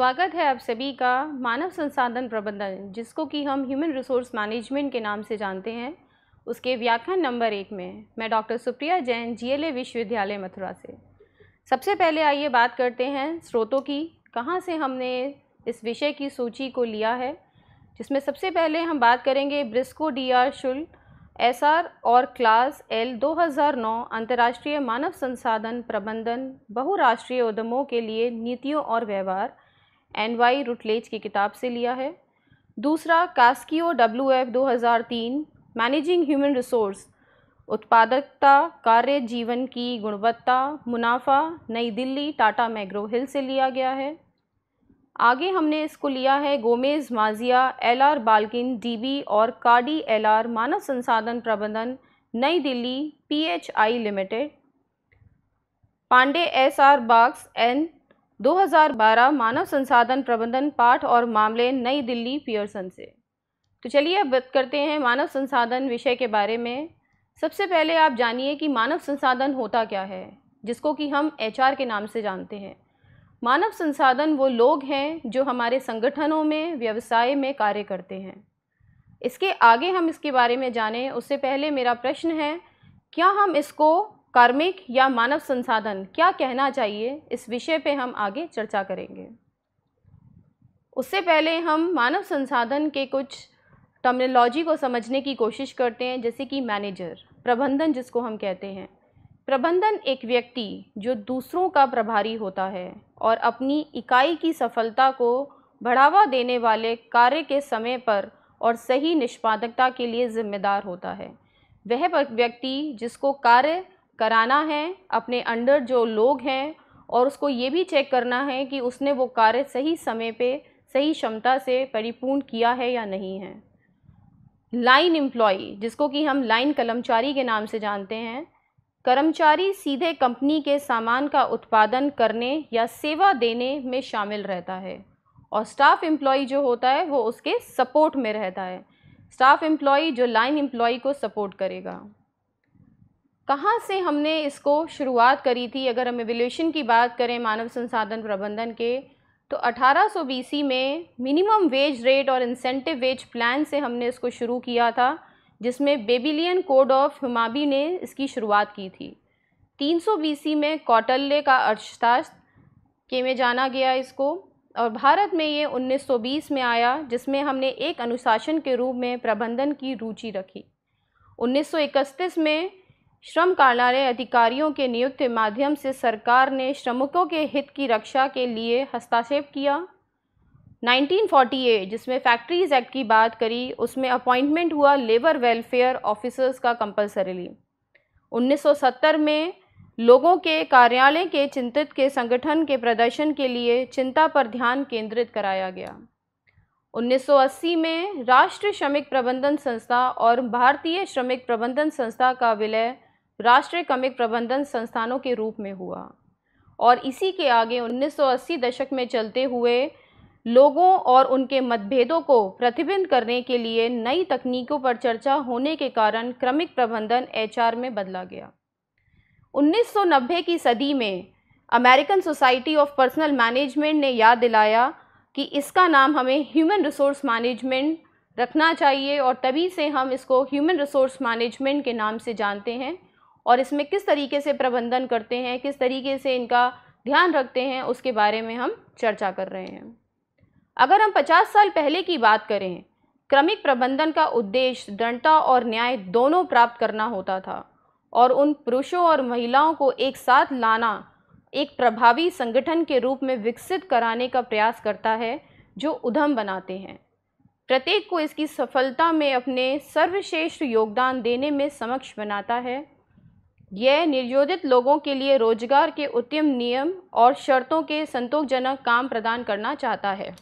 स्वागत है आप सभी का मानव संसाधन प्रबंधन जिसको कि हम ह्यूमन रिसोर्स मैनेजमेंट के नाम से जानते हैं उसके व्याख्यान नंबर एक में मैं डॉक्टर सुप्रिया जैन जीएलए विश्वविद्यालय मथुरा से सबसे पहले आइए बात करते हैं स्रोतों की कहाँ से हमने इस विषय की सूची को लिया है जिसमें सबसे पहले हम बात करेंगे Briscoe D R Schuler S और क्लास एल 2009 अंतर्राष्ट्रीय मानव संसाधन प्रबंधन बहुराष्ट्रीय उद्यमों के लिए नीतियों और व्यवहार एन वाई रुटलेज की किताब से लिया है दूसरा कास्कियो डब्ल्यू एफ दो हज़ार तीन मैनेजिंग ह्यूमन रिसोर्स उत्पादकता कार्य जीवन की गुणवत्ता मुनाफा नई दिल्ली टाटा मैग्रो हिल से लिया गया है आगे हमने इसको लिया है Gomez Mejia L R Balkin DB और कार्डी एल आर मानव संसाधन प्रबंधन नई Delhi PHI Limited Pandey S R Baggs and 2012 मानव संसाधन प्रबंधन पाठ और मामले नई दिल्ली पियर्सन से तो चलिए अब बात करते हैं मानव संसाधन विषय के बारे में सबसे पहले आप जानिए कि मानव संसाधन होता क्या है जिसको कि हम एचआर के नाम से जानते हैं मानव संसाधन वो लोग हैं जो हमारे संगठनों में व्यवसाय में कार्य करते हैं इसके आगे हम इसके बारे में जानें उससे पहले मेरा प्रश्न है क्या हम इसको कार्मिक या मानव संसाधन क्या कहना चाहिए इस विषय पे हम आगे चर्चा करेंगे उससे पहले हम मानव संसाधन के कुछ टर्मिनोलॉजी को समझने की कोशिश करते हैं जैसे कि मैनेजर प्रबंधन जिसको हम कहते हैं प्रबंधन एक व्यक्ति जो दूसरों का प्रभारी होता है और अपनी इकाई की सफलता को बढ़ावा देने वाले कार्य के समय पर और सही निष्पादकता के लिए जिम्मेदार होता है वह व्यक्ति जिसको कार्य कराना है अपने अंडर जो लोग हैं और उसको ये भी चेक करना है कि उसने वो कार्य सही समय पे सही क्षमता से परिपूर्ण किया है या नहीं है लाइन एम्प्लॉ जिसको कि हम लाइन कर्मचारी के नाम से जानते हैं कर्मचारी सीधे कंपनी के सामान का उत्पादन करने या सेवा देने में शामिल रहता है और स्टाफ एम्प्लॉय जो होता है वो उसके सपोर्ट में रहता है स्टाफ एम्प्लॉय जो लाइन एम्प्लॉ को सपोर्ट करेगा कहाँ से हमने इसको शुरुआत करी थी अगर हम एवोल्यूशन की बात करें मानव संसाधन प्रबंधन के तो 1800 सौ में मिनिमम वेज रेट और इंसेंटिव वेज प्लान से हमने इसको शुरू किया था जिसमें बेबिलियन कोड ऑफ हिमाबी ने इसकी शुरुआत की थी 300 सौ में कौटल्य का अर्थशास्त्र के में जाना गया इसको और भारत में ये 1920 में आया जिसमें हमने एक अनुशासन के रूप में प्रबंधन की रुचि रखी 1931 में श्रम कार्यालय अधिकारियों के नियुक्त माध्यम से सरकार ने श्रमिकों के हित की रक्षा के लिए हस्तक्षेप किया 1948 जिसमें फैक्ट्रीज एक्ट की बात करी उसमें अपॉइंटमेंट हुआ लेबर वेलफेयर ऑफिसर्स का कंपलसरीली 1970 में लोगों के कार्यालय के चिंतित के संगठन के प्रदर्शन के लिए चिंता पर ध्यान केंद्रित कराया गया 1980 में राष्ट्रीय श्रमिक प्रबंधन संस्था और भारतीय श्रमिक प्रबंधन संस्था का विलय राष्ट्रीय कमिक प्रबंधन संस्थानों के रूप में हुआ और इसी के आगे 1980 दशक में चलते हुए लोगों और उनके मतभेदों को प्रतिबिंब करने के लिए नई तकनीकों पर चर्चा होने के कारण क्रमिक प्रबंधन एचआर में बदला गया 1990 की सदी में American Society of Personnel Management ने याद दिलाया कि इसका नाम हमें ह्यूमन रिसोर्स मैनेजमेंट रखना चाहिए और तभी से हम इसको ह्यूमन रिसोर्स मैनेजमेंट के नाम से जानते हैं और इसमें किस तरीके से प्रबंधन करते हैं किस तरीके से इनका ध्यान रखते हैं उसके बारे में हम चर्चा कर रहे हैं अगर हम 50 साल पहले की बात करें क्रमिक प्रबंधन का उद्देश्य दृढ़ता और न्याय दोनों प्राप्त करना होता था और उन पुरुषों और महिलाओं को एक साथ लाना एक प्रभावी संगठन के रूप में विकसित कराने का प्रयास करता है जो उधम बनाते हैं प्रत्येक को इसकी सफलता में अपने सर्वश्रेष्ठ योगदान देने में समक्ष बनाता है यह निर्योजित लोगों के लिए रोजगार के उत्तम नियम और शर्तों के संतोषजनक काम प्रदान करना चाहता है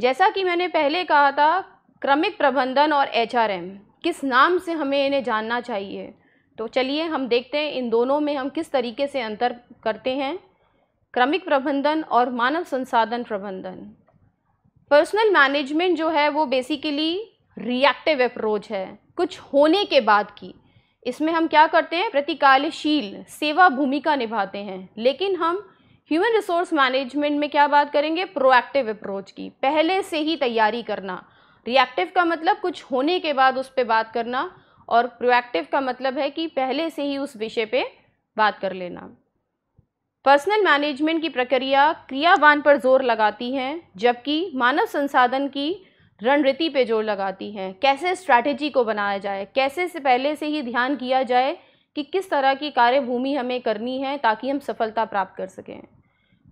जैसा कि मैंने पहले कहा था क्रमिक प्रबंधन और एच किस नाम से हमें इन्हें जानना चाहिए तो चलिए हम देखते हैं इन दोनों में हम किस तरीके से अंतर करते हैं क्रमिक प्रबंधन और मानव संसाधन प्रबंधन पर्सनल मैनेजमेंट जो है वो बेसिकली रिएक्टिव अप्रोच है कुछ होने के बाद की इसमें हम क्या करते हैं प्रतिकालशील सेवा भूमिका निभाते हैं लेकिन हम ह्यूमन रिसोर्स मैनेजमेंट में क्या बात करेंगे प्रोएक्टिव अप्रोच की पहले से ही तैयारी करना रिएक्टिव का मतलब कुछ होने के बाद उस पर बात करना और प्रोएक्टिव का मतलब है कि पहले से ही उस विषय पे बात कर लेना पर्सनल मैनेजमेंट की प्रक्रिया क्रियावान पर जोर लगाती है जबकि मानव संसाधन की रणनीति पे जोर लगाती हैं कैसे स्ट्रैटेजी को बनाया जाए कैसे से पहले से ही ध्यान किया जाए कि किस तरह की कार्यभूमि हमें करनी है ताकि हम सफलता प्राप्त कर सकें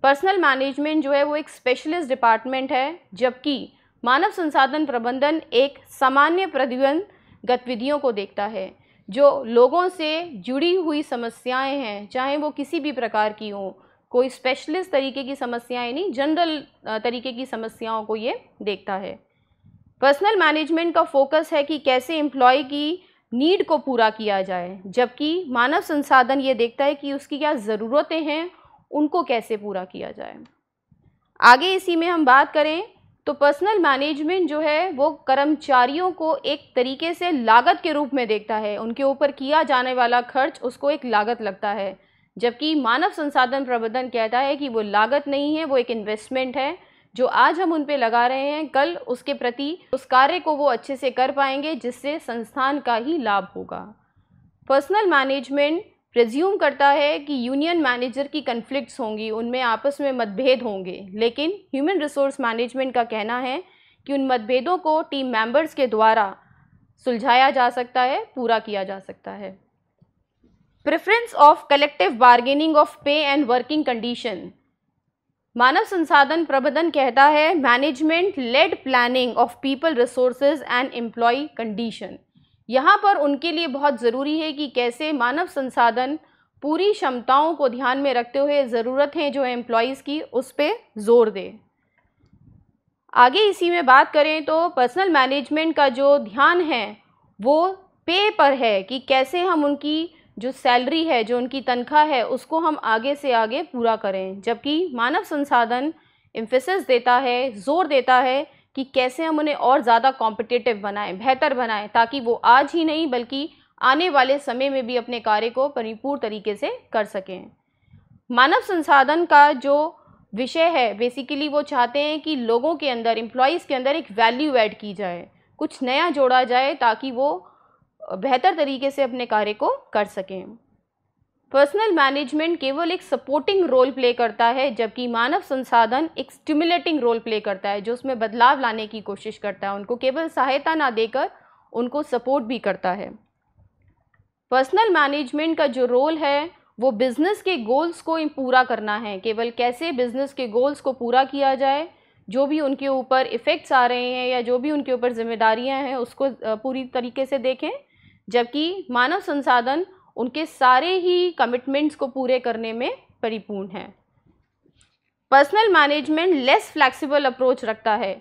पर्सनल मैनेजमेंट जो है वो एक स्पेशलिस्ट डिपार्टमेंट है जबकि मानव संसाधन प्रबंधन एक सामान्य प्रद्वन गतिविधियों को देखता है जो लोगों से जुड़ी हुई समस्याएं हैं चाहे वो किसी भी प्रकार की हों कोई स्पेशलिस्ट तरीके की समस्याएं नहीं जनरल तरीके की समस्याओं को ये देखता है पर्सनल मैनेजमेंट का फोकस है कि कैसे एम्प्लॉय की नीड को पूरा किया जाए जबकि मानव संसाधन ये देखता है कि उसकी क्या ज़रूरतें हैं उनको कैसे पूरा किया जाए आगे इसी में हम बात करें तो पर्सनल मैनेजमेंट जो है वो कर्मचारियों को एक तरीके से लागत के रूप में देखता है उनके ऊपर किया जाने वाला खर्च उसको एक लागत लगता है जबकि मानव संसाधन प्रबंधन कहता है कि वो लागत नहीं है वो एक इन्वेस्टमेंट है जो आज हम उन पर लगा रहे हैं कल उसके प्रति उस कार्य को वो अच्छे से कर पाएंगे जिससे संस्थान का ही लाभ होगा पर्सनल मैनेजमेंट प्रज्यूम करता है कि यूनियन मैनेजर की कन्फ्लिक्ट्स होंगी उनमें आपस में मतभेद होंगे लेकिन ह्यूमन रिसोर्स मैनेजमेंट का कहना है कि उन मतभेदों को टीम मेंबर्स के द्वारा सुलझाया जा सकता है पूरा किया जा सकता है preference of collective bargaining of pay and working condition मानव संसाधन प्रबंधन कहता है management led planning of people resources and employ condition यहाँ पर उनके लिए बहुत ज़रूरी है कि कैसे मानव संसाधन पूरी क्षमताओं को ध्यान में रखते हुए ज़रूरत है जो एम्प्लॉयज़ की उस पर जोर दे आगे इसी में बात करें तो पर्सनल मैनेजमेंट का जो ध्यान है वो पे पर है कि कैसे हम उनकी जो सैलरी है जो उनकी तनख्वाह है उसको हम आगे से आगे पूरा करें जबकि मानव संसाधन इम्फेसिस देता है ज़ोर देता है कि कैसे हम उन्हें और ज़्यादा कॉम्पिटिटिव बनाएं बेहतर बनाएं ताकि वो आज ही नहीं बल्कि आने वाले समय में भी अपने कार्य को परिपूर्ण तरीके से कर सकें मानव संसाधन का जो विषय है बेसिकली वो चाहते हैं कि लोगों के अंदर एम्प्लॉयज़ के अंदर एक वैल्यू ऐड की जाए कुछ नया जोड़ा जाए ताकि वो बेहतर तरीके से अपने कार्य को कर सकें पर्सनल मैनेजमेंट केवल एक सपोर्टिंग रोल प्ले करता है जबकि मानव संसाधन एक स्टिमुलेटिंग रोल प्ले करता है जो उसमें बदलाव लाने की कोशिश करता है उनको केवल सहायता ना देकर उनको सपोर्ट भी करता है पर्सनल मैनेजमेंट का जो रोल है वो बिज़नेस के गोल्स को पूरा करना है केवल कैसे बिज़नेस के गोल्स को पूरा किया जाए जो भी उनके ऊपर इफ़ेक्ट्स आ रहे हैं या जो भी उनके ऊपर जिम्मेदारियां हैं उसको पूरी तरीके से देखें जबकि मानव संसाधन उनके सारे ही कमिटमेंट्स को पूरे करने में परिपूर्ण है personnel management less flexible approach रखता है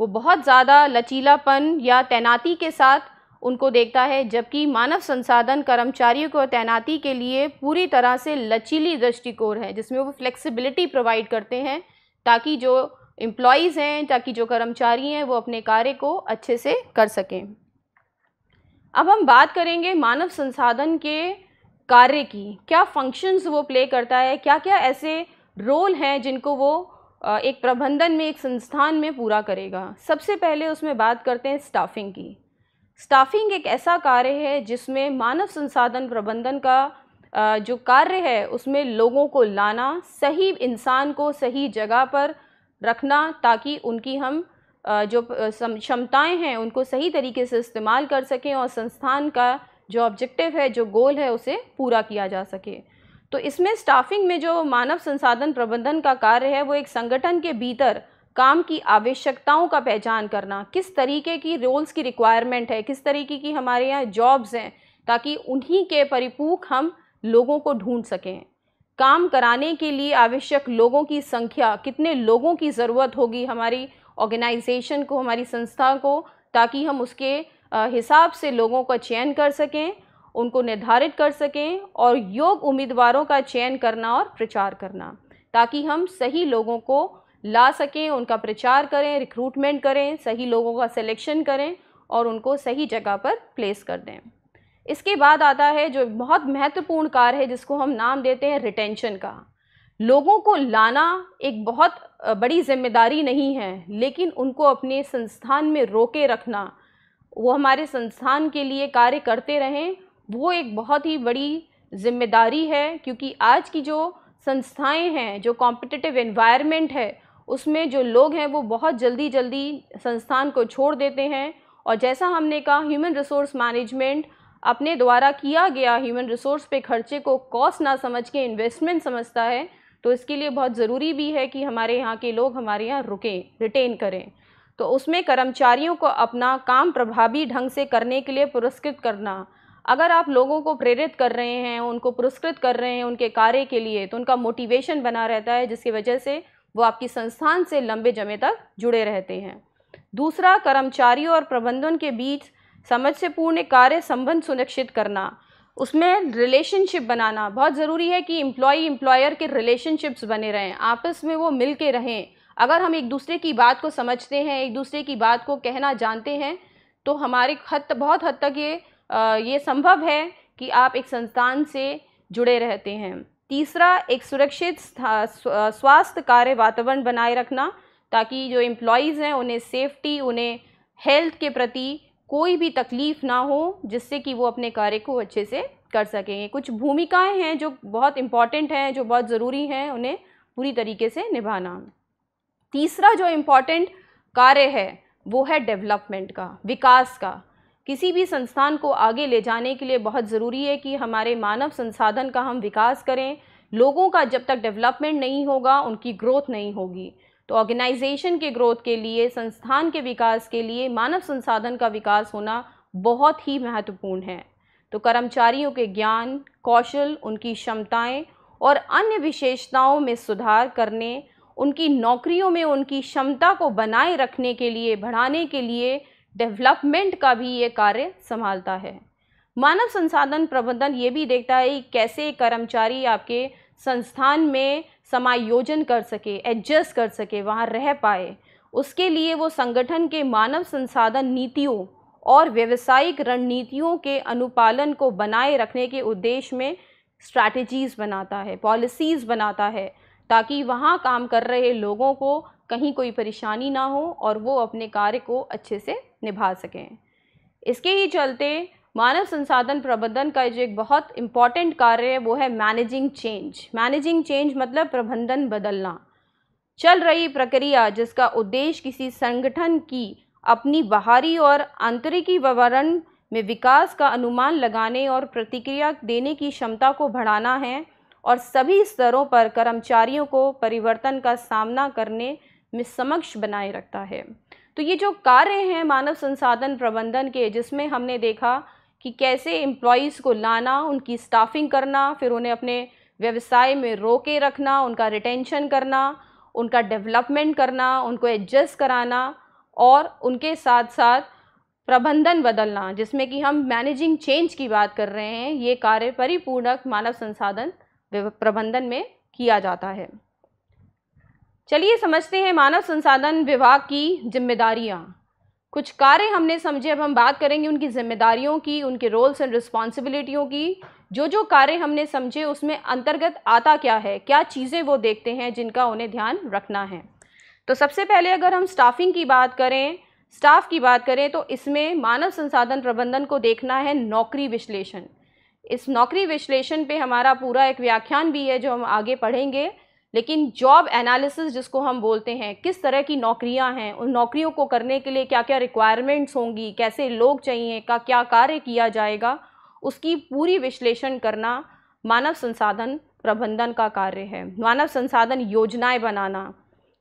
वो बहुत ज़्यादा लचीलापन या तैनाती के साथ उनको देखता है जबकि मानव संसाधन कर्मचारियों को तैनाती के लिए पूरी तरह से लचीली दृष्टिकोण है जिसमें वो फ्लेक्सिबिलिटी प्रोवाइड करते हैं ताकि जो एम्प्लॉयज़ हैं ताकि जो कर्मचारी हैं वो अपने कार्य को अच्छे से कर सकें अब हम बात करेंगे मानव संसाधन के कार्य की क्या फंक्शंस वो प्ले करता है क्या क्या ऐसे रोल हैं जिनको वो एक प्रबंधन में एक संस्थान में पूरा करेगा सबसे पहले उसमें बात करते हैं स्टाफिंग की स्टाफिंग एक ऐसा कार्य है जिसमें मानव संसाधन प्रबंधन का जो कार्य है उसमें लोगों को लाना सही इंसान को सही जगह पर रखना ताकि उनकी हम जो क्षमताएं हैं उनको सही तरीके से इस्तेमाल कर सकें और संस्थान का जो ऑब्जेक्टिव है जो गोल है उसे पूरा किया जा सके तो इसमें स्टाफिंग में जो मानव संसाधन प्रबंधन का कार्य है वो एक संगठन के भीतर काम की आवश्यकताओं का पहचान करना किस तरीके की रोल्स की रिक्वायरमेंट है किस तरीके की हमारे यहाँ जॉब्स हैं ताकि उन्हीं के परिपूक हम लोगों को ढूंढ सकें काम कराने के लिए आवश्यक लोगों की संख्या कितने लोगों की ज़रूरत होगी हमारी ऑर्गेनाइजेशन को हमारी संस्था को ताकि हम उसके हिसाब से लोगों का चयन कर सकें उनको निर्धारित कर सकें और योग उम्मीदवारों का चयन करना और प्रचार करना ताकि हम सही लोगों को ला सकें उनका प्रचार करें रिक्रूटमेंट करें सही लोगों का सिलेक्शन करें और उनको सही जगह पर प्लेस कर दें इसके बाद आता है जो बहुत महत्वपूर्ण कार्य है जिसको हम नाम देते हैं रिटेंशन का लोगों को लाना एक बहुत बड़ी ज़िम्मेदारी नहीं है लेकिन उनको अपने संस्थान में रोके रखना वो हमारे संस्थान के लिए कार्य करते रहें वो एक बहुत ही बड़ी ज़िम्मेदारी है क्योंकि आज की जो संस्थाएं हैं जो कॉम्पिटिटिव इन्वायरमेंट है उसमें जो लोग हैं वो बहुत जल्दी जल्दी संस्थान को छोड़ देते हैं और जैसा हमने कहा ह्यूमन रिसोर्स मैनेजमेंट अपने द्वारा किया गया ह्यूमन रिसोर्स पे खर्चे को कॉस्ट ना समझ के इन्वेस्टमेंट समझता है तो इसके लिए बहुत ज़रूरी भी है कि हमारे यहाँ के लोग हमारे यहाँ रुकें रिटेन करें तो उसमें कर्मचारियों को अपना काम प्रभावी ढंग से करने के लिए पुरस्कृत करना अगर आप लोगों को प्रेरित कर रहे हैं उनको पुरस्कृत कर रहे हैं उनके कार्य के लिए तो उनका मोटिवेशन बना रहता है जिसकी वजह से वो आपकी संस्थान से लंबे जमे तक जुड़े रहते हैं दूसरा कर्मचारियों और प्रबंधन के बीच समझ से पूर्ण कार्य संबंध सुनिश्चित करना उसमें रिलेशनशिप बनाना बहुत ज़रूरी है कि इम्प्लॉई एम्प्लॉयर के रिलेशनशिप्स बने रहें आपस में वो मिल के रहें अगर हम एक दूसरे की बात को समझते हैं एक दूसरे की बात को कहना जानते हैं तो हमारे हद बहुत हद तक ये ये संभव है कि आप एक संस्थान से जुड़े रहते हैं तीसरा एक सुरक्षित स्वास्थ्य कार्य वातावरण बनाए रखना ताकि जो एम्प्लॉयज़ हैं उन्हें सेफ्टी उन्हें हेल्थ के प्रति कोई भी तकलीफ़ ना हो जिससे कि वो अपने कार्य को अच्छे से कर सकेंगे कुछ भूमिकाएं हैं जो बहुत इम्पॉर्टेंट हैं जो बहुत ज़रूरी हैं उन्हें पूरी तरीके से निभाना तीसरा जो इम्पॉर्टेंट कार्य है वो है डेवलपमेंट का विकास का किसी भी संस्थान को आगे ले जाने के लिए बहुत ज़रूरी है कि हमारे मानव संसाधन का हम विकास करें लोगों का जब तक डेवलपमेंट नहीं होगा उनकी ग्रोथ नहीं होगी तो ऑर्गेनाइजेशन के ग्रोथ के लिए संस्थान के विकास के लिए मानव संसाधन का विकास होना बहुत ही महत्वपूर्ण है तो कर्मचारियों के ज्ञान कौशल उनकी क्षमताएं और अन्य विशेषताओं में सुधार करने उनकी नौकरियों में उनकी क्षमता को बनाए रखने के लिए बढ़ाने के लिए डेवलपमेंट का भी ये कार्य संभालता है मानव संसाधन प्रबंधन ये भी देखता है कैसे कर्मचारी आपके संस्थान में समायोजन कर सके एडजस्ट कर सके वहाँ रह पाए उसके लिए वो संगठन के मानव संसाधन नीतियों और व्यवसायिक रणनीतियों के अनुपालन को बनाए रखने के उद्देश्य में स्ट्रैटेजीज़ बनाता है पॉलिसीज़ बनाता है ताकि वहाँ काम कर रहे लोगों को कहीं कोई परेशानी ना हो और वो अपने कार्य को अच्छे से निभा सकें इसके ही चलते मानव संसाधन प्रबंधन का जो एक बहुत इम्पॉर्टेंट कार्य है वो है मैनेजिंग चेंज मैनेजिंग चेंज मतलब प्रबंधन बदलना चल रही प्रक्रिया जिसका उद्देश्य किसी संगठन की अपनी बाहरी और आंतरिकी विवरण में विकास का अनुमान लगाने और प्रतिक्रिया देने की क्षमता को बढ़ाना है और सभी स्तरों पर कर्मचारियों को परिवर्तन का सामना करने में समक्ष बनाए रखता है तो ये जो कार्य हैं मानव संसाधन प्रबंधन के जिसमें हमने देखा कि कैसे एम्प्लॉज़ को लाना उनकी स्टाफिंग करना फिर उन्हें अपने व्यवसाय में रोके रखना उनका रिटेंशन करना उनका डेवलपमेंट करना उनको एडजस्ट कराना और उनके साथ साथ प्रबंधन बदलना जिसमें कि हम मैनेजिंग चेंज की बात कर रहे हैं ये कार्य परिपूर्णक मानव संसाधन प्रबंधन में किया जाता है चलिए समझते हैं मानव संसाधन विभाग की जिम्मेदारियाँ कुछ कार्य हमने समझे अब हम बात करेंगे उनकी जिम्मेदारियों की उनके रोल्स एंड रिस्पॉन्सिबिलिटियों की जो जो कार्य हमने समझे उसमें अंतर्गत आता क्या है क्या चीज़ें वो देखते हैं जिनका उन्हें ध्यान रखना है तो सबसे पहले अगर हम स्टाफिंग की बात करें स्टाफ की बात करें तो इसमें मानव संसाधन प्रबंधन को देखना है नौकरी विश्लेषण इस नौकरी विश्लेषण पे हमारा पूरा एक व्याख्यान भी है जो हम आगे पढ़ेंगे लेकिन जॉब एनालिसिस जिसको हम बोलते हैं किस तरह की नौकरियां हैं उन नौकरियों को करने के लिए क्या क्या रिक्वायरमेंट्स होंगी कैसे लोग चाहिए का क्या कार्य किया जाएगा उसकी पूरी विश्लेषण करना मानव संसाधन प्रबंधन का कार्य है मानव संसाधन योजनाएं बनाना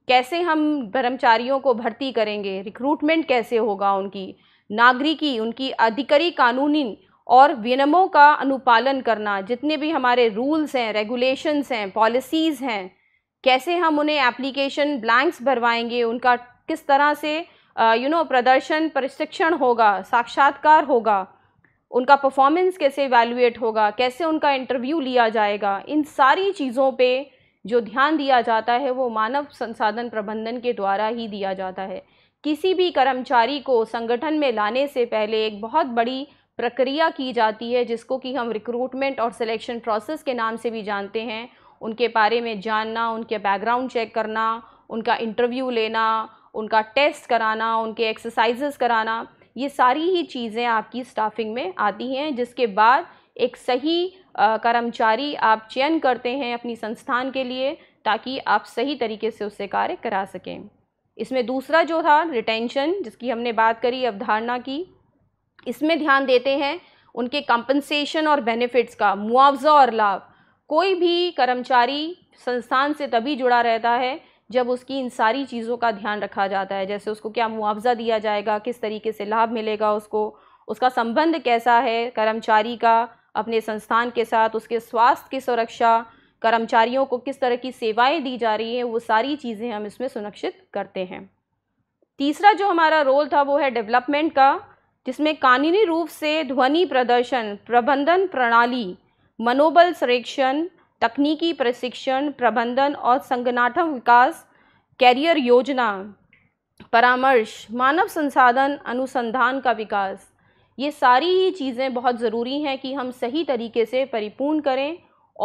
कैसे हम कर्मचारियों को भर्ती करेंगे रिक्रूटमेंट कैसे होगा उनकी नागरिकी उनकी अधिकारी कानूनी और विनियमों का अनुपालन करना जितने भी हमारे रूल्स हैं रेगुलेशंस हैं पॉलिसीज़ हैं कैसे हम उन्हें एप्लीकेशन ब्लैंक्स भरवाएंगे उनका किस तरह से यू uh, नो प्रदर्शन प्रशिक्षण होगा साक्षात्कार होगा उनका परफॉर्मेंस कैसे वैल्यूएट होगा कैसे उनका इंटरव्यू लिया जाएगा इन सारी चीज़ों पे जो ध्यान दिया जाता है वो मानव संसाधन प्रबंधन के द्वारा ही दिया जाता है किसी भी कर्मचारी को संगठन में लाने से पहले एक बहुत बड़ी प्रक्रिया की जाती है जिसको कि हम रिक्रूटमेंट और सिलेक्शन प्रोसेस के नाम से भी जानते हैं उनके बारे में जानना उनके बैकग्राउंड चेक करना उनका इंटरव्यू लेना उनका टेस्ट कराना उनके एक्सरसाइजेस कराना ये सारी ही चीज़ें आपकी स्टाफिंग में आती हैं जिसके बाद एक सही कर्मचारी आप चयन करते हैं अपनी संस्थान के लिए ताकि आप सही तरीके से उससे कार्य करा सकें इसमें दूसरा जो था रिटेंशन जिसकी हमने बात करी अवधारणा की इसमें ध्यान देते हैं उनके कंपनसेशन और बेनिफिट्स का मुआवजा और लाभ कोई भी कर्मचारी संस्थान से तभी जुड़ा रहता है जब उसकी इन सारी चीज़ों का ध्यान रखा जाता है जैसे उसको क्या मुआवजा दिया जाएगा किस तरीके से लाभ मिलेगा उसको उसका संबंध कैसा है कर्मचारी का अपने संस्थान के साथ उसके स्वास्थ्य की सुरक्षा कर्मचारियों को किस तरह की सेवाएं दी जा रही हैं वो सारी चीज़ें हम इसमें सुनिश्चित करते हैं तीसरा जो हमारा रोल था वो है डेवलपमेंट का जिसमें कानूनी रूप से ध्वनि प्रदर्शन प्रबंधन प्रणाली मनोबल संरक्षण तकनीकी प्रशिक्षण प्रबंधन और संगठनात्मक विकास कैरियर योजना परामर्श मानव संसाधन अनुसंधान का विकास ये सारी ही चीज़ें बहुत ज़रूरी हैं कि हम सही तरीके से परिपूर्ण करें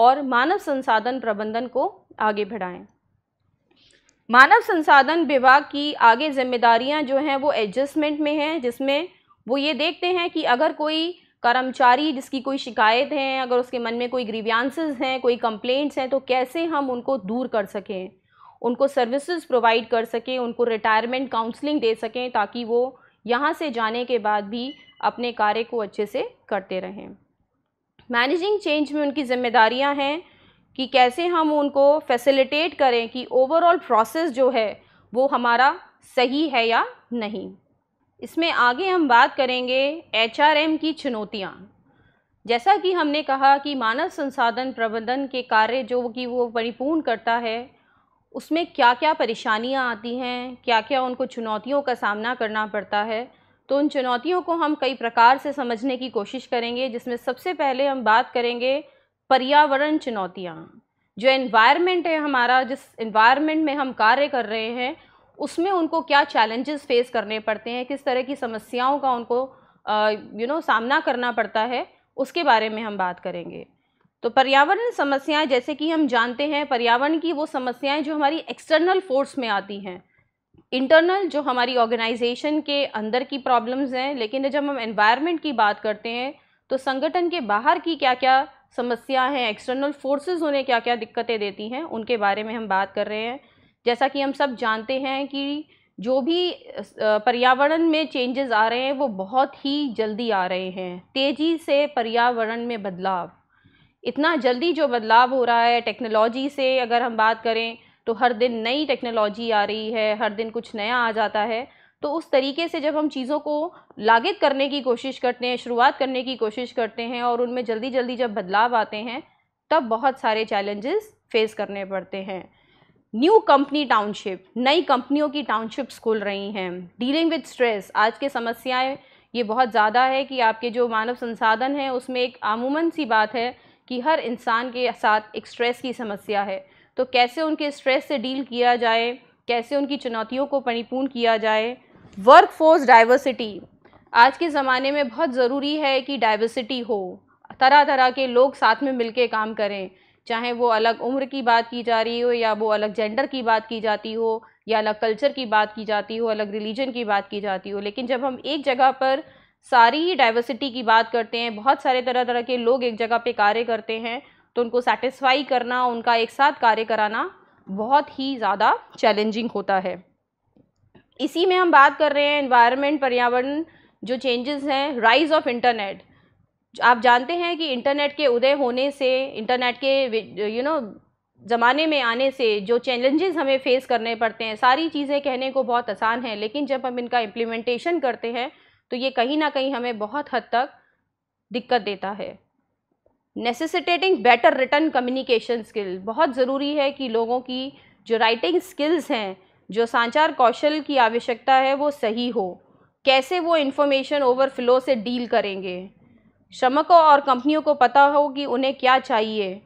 और मानव संसाधन प्रबंधन को आगे बढ़ाएं मानव संसाधन विभाग की आगे जिम्मेदारियां जो हैं वो एडजस्टमेंट में हैं जिसमें वो ये देखते हैं कि अगर कोई कर्मचारी जिसकी कोई शिकायत है अगर उसके मन में कोई ग्रीवियांसेस हैं कोई कंप्लेंट्स हैं तो कैसे हम उनको दूर कर सकें उनको सर्विसेज प्रोवाइड कर सकें उनको रिटायरमेंट काउंसलिंग दे सकें ताकि वो यहाँ से जाने के बाद भी अपने कार्य को अच्छे से करते रहें मैनेजिंग चेंज में उनकी जिम्मेदारियाँ हैं कि कैसे हम उनको फैसिलिटेट करें कि ओवरऑल प्रोसेस जो है वो हमारा सही है या नहीं इसमें आगे हम बात करेंगे एचआरएम की चुनौतियाँ जैसा कि हमने कहा कि मानव संसाधन प्रबंधन के कार्य जो कि वो परिपूर्ण करता है उसमें क्या क्या परेशानियाँ आती हैं क्या क्या उनको चुनौतियों का सामना करना पड़ता है तो उन चुनौतियों को हम कई प्रकार से समझने की कोशिश करेंगे जिसमें सबसे पहले हम बात करेंगे पर्यावरण चुनौतियाँ जो एनवायरनमेंट है हमारा जिस एनवायरनमेंट में हम कार्य कर रहे हैं उसमें उनको क्या चैलेंजेस फेस करने पड़ते हैं किस तरह की समस्याओं का उनको यू नो सामना करना पड़ता है उसके बारे में हम बात करेंगे तो पर्यावरण समस्याएं जैसे कि हम जानते हैं पर्यावरण की वो समस्याएं जो हमारी एक्सटर्नल फोर्स में आती हैं इंटरनल जो हमारी ऑर्गेनाइजेशन के अंदर की प्रॉब्लम्स हैं लेकिन जब हम एनवायरनमेंट की बात करते हैं तो संगठन के बाहर की क्या क्या समस्याएं हैं एक्सटर्नल फोर्सेस उन्हें क्या क्या दिक्कतें देती हैं उनके बारे में हम बात कर रहे हैं जैसा कि हम सब जानते हैं कि जो भी पर्यावरण में चेंजेस आ रहे हैं वो बहुत ही जल्दी आ रहे हैं तेज़ी से पर्यावरण में बदलाव इतना जल्दी जो बदलाव हो रहा है टेक्नोलॉजी से अगर हम बात करें तो हर दिन नई टेक्नोलॉजी आ रही है हर दिन कुछ नया आ जाता है तो उस तरीके से जब हम चीज़ों को लागत करने की कोशिश करते हैं शुरुआत करने की कोशिश करते हैं और उनमें जल्दी जल्दी जब बदलाव आते हैं तब बहुत सारे चैलेंजेस फेस करने पड़ते हैं न्यू कंपनी टाउनशिप नई कंपनियों की टाउनशिप्स खुल रही हैं डीलिंग विद स्ट्रेस आज के समस्याएं ये बहुत ज़्यादा है कि आपके जो मानव संसाधन हैं उसमें एक आमूमन सी बात है कि हर इंसान के साथ एक स्ट्रेस की समस्या है तो कैसे उनके स्ट्रेस से डील किया जाए कैसे उनकी चुनौतियों को परिपूर्ण किया जाए वर्क डाइवर्सिटी आज के ज़माने में बहुत ज़रूरी है कि डाइवर्सिटी हो तरह तरह के लोग साथ में मिलके काम करें चाहे वो अलग उम्र की बात की जा रही हो या वो अलग जेंडर की बात की जाती हो या अलग कल्चर की बात की जाती हो अलग रिलीजन की बात की जाती हो लेकिन जब हम एक जगह पर सारी ही डाइवर्सिटी की बात करते हैं बहुत सारे तरह तरह के लोग एक जगह पे कार्य करते हैं तो उनको सेटिस्फाई करना उनका एक साथ कार्य कराना बहुत ही ज़्यादा चैलेंजिंग होता है इसी में हम बात कर रहे हैं इन्वायरमेंट पर्यावरण जो चेंजेस हैं राइज़ ऑफ इंटरनेट आप जानते हैं कि इंटरनेट के उदय होने से इंटरनेट के यू नो ज़माने में आने से जो चैलेंजेस हमें फेस करने पड़ते हैं सारी चीज़ें कहने को बहुत आसान है लेकिन जब हम इनका इम्प्लीमेंटेशन करते हैं तो ये कहीं ना कहीं हमें बहुत हद तक दिक्कत देता है necessitating better written communication skill बहुत ज़रूरी है कि लोगों की जो राइटिंग स्किल्स हैं जो संचार कौशल की आवश्यकता है वो सही हो कैसे वो इन्फॉर्मेशन ओवरफ्लो से डील करेंगे श्रमिकों और कंपनियों को पता हो कि उन्हें क्या चाहिए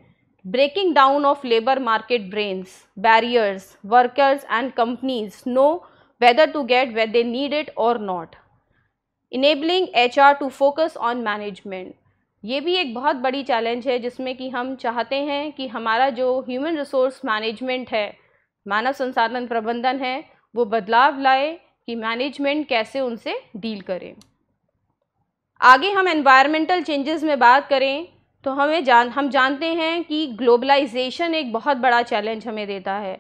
breaking down of labour market brains barriers workers and companies know to get what they need it और not enabling H R to focus on management ये भी एक बहुत बड़ी चैलेंज है जिसमें कि हम चाहते हैं कि हमारा जो ह्यूमन रिसोर्स मैनेजमेंट है मानव संसाधन प्रबंधन है वो बदलाव लाए कि मैनेजमेंट कैसे उनसे डील करें आगे हम एनवायरमेंटल चेंजेस में बात करें तो हमें जान हम जानते हैं कि ग्लोबलाइजेशन एक बहुत बड़ा चैलेंज हमें देता है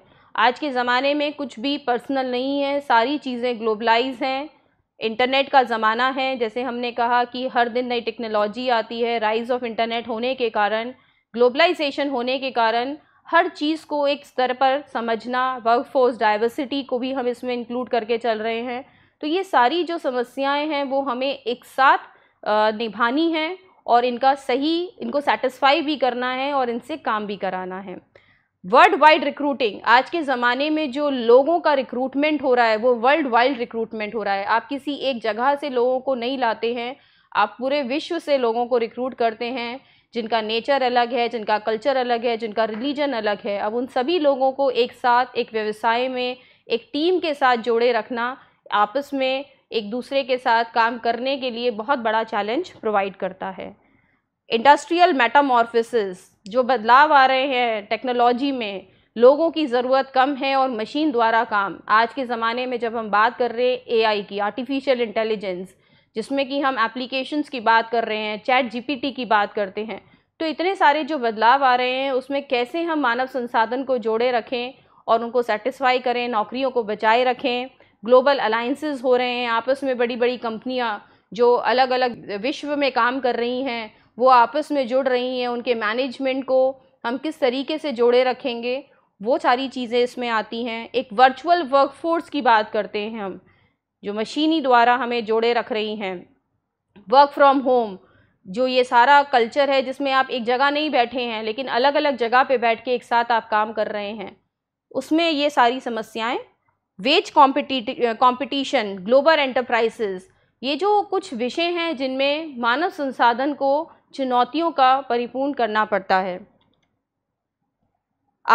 आज के ज़माने में कुछ भी पर्सनल नहीं है सारी चीज़ें ग्लोबलाइज हैं इंटरनेट का ज़माना है जैसे हमने कहा कि हर दिन नई टेक्नोलॉजी आती है राइज़ ऑफ इंटरनेट होने के कारण ग्लोबलाइजेशन होने के कारण हर चीज़ को एक स्तर पर समझना वर्क डाइवर्सिटी को भी हम इसमें इंक्लूड करके चल रहे हैं तो ये सारी जो समस्याएं हैं वो हमें एक साथ निभानी है और इनका सही इनको सेटिस्फाई भी करना है और इनसे काम भी कराना है वर्ल्ड वाइड रिक्रूटिंग आज के ज़माने में जो लोगों का रिक्रूटमेंट हो रहा है वो वर्ल्ड वाइड रिक्रूटमेंट हो रहा है आप किसी एक जगह से लोगों को नहीं लाते हैं आप पूरे विश्व से लोगों को रिक्रूट करते हैं जिनका नेचर अलग है जिनका कल्चर अलग है जिनका रिलीजन अलग है अब उन सभी लोगों को एक साथ एक व्यवसाय में एक टीम के साथ जोड़े रखना आपस में एक दूसरे के साथ काम करने के लिए बहुत बड़ा चैलेंज प्रोवाइड करता है इंडस्ट्रियल मेटामॉर्फिसस जो बदलाव आ रहे हैं टेक्नोलॉजी में लोगों की ज़रूरत कम है और मशीन द्वारा काम आज के ज़माने में जब हम बात कर रहे हैं ए की आर्टिफिशियल इंटेलिजेंस जिसमें कि हम एप्लीकेशंस की बात कर रहे हैं चैट जी की बात करते हैं तो इतने सारे जो बदलाव आ रहे हैं उसमें कैसे हम मानव संसाधन को जोड़े रखें और उनको सेटिस्फाई करें नौकरियों को बचाए रखें ग्लोबल अलाइंसेस हो रहे हैं आपस में बड़ी बड़ी कंपनियां जो अलग अलग विश्व में काम कर रही हैं वो आपस में जुड़ रही हैं उनके मैनेजमेंट को हम किस तरीके से जोड़े रखेंगे वो सारी चीज़ें इसमें आती हैं एक वर्चुअल वर्कफोर्स की बात करते हैं हम जो मशीनी द्वारा हमें जोड़े रख रही हैं वर्क फ्रॉम होम जो ये सारा कल्चर है जिसमें आप एक जगह नहीं बैठे हैं लेकिन अलग अलग जगह पे बैठ के एक साथ आप काम कर रहे हैं उसमें ये सारी समस्याएं वेज कॉम्पिटिशन ग्लोबल एंटरप्राइजेस ये जो कुछ विषय हैं जिनमें मानव संसाधन को चुनौतियों का परिपूर्ण करना पड़ता है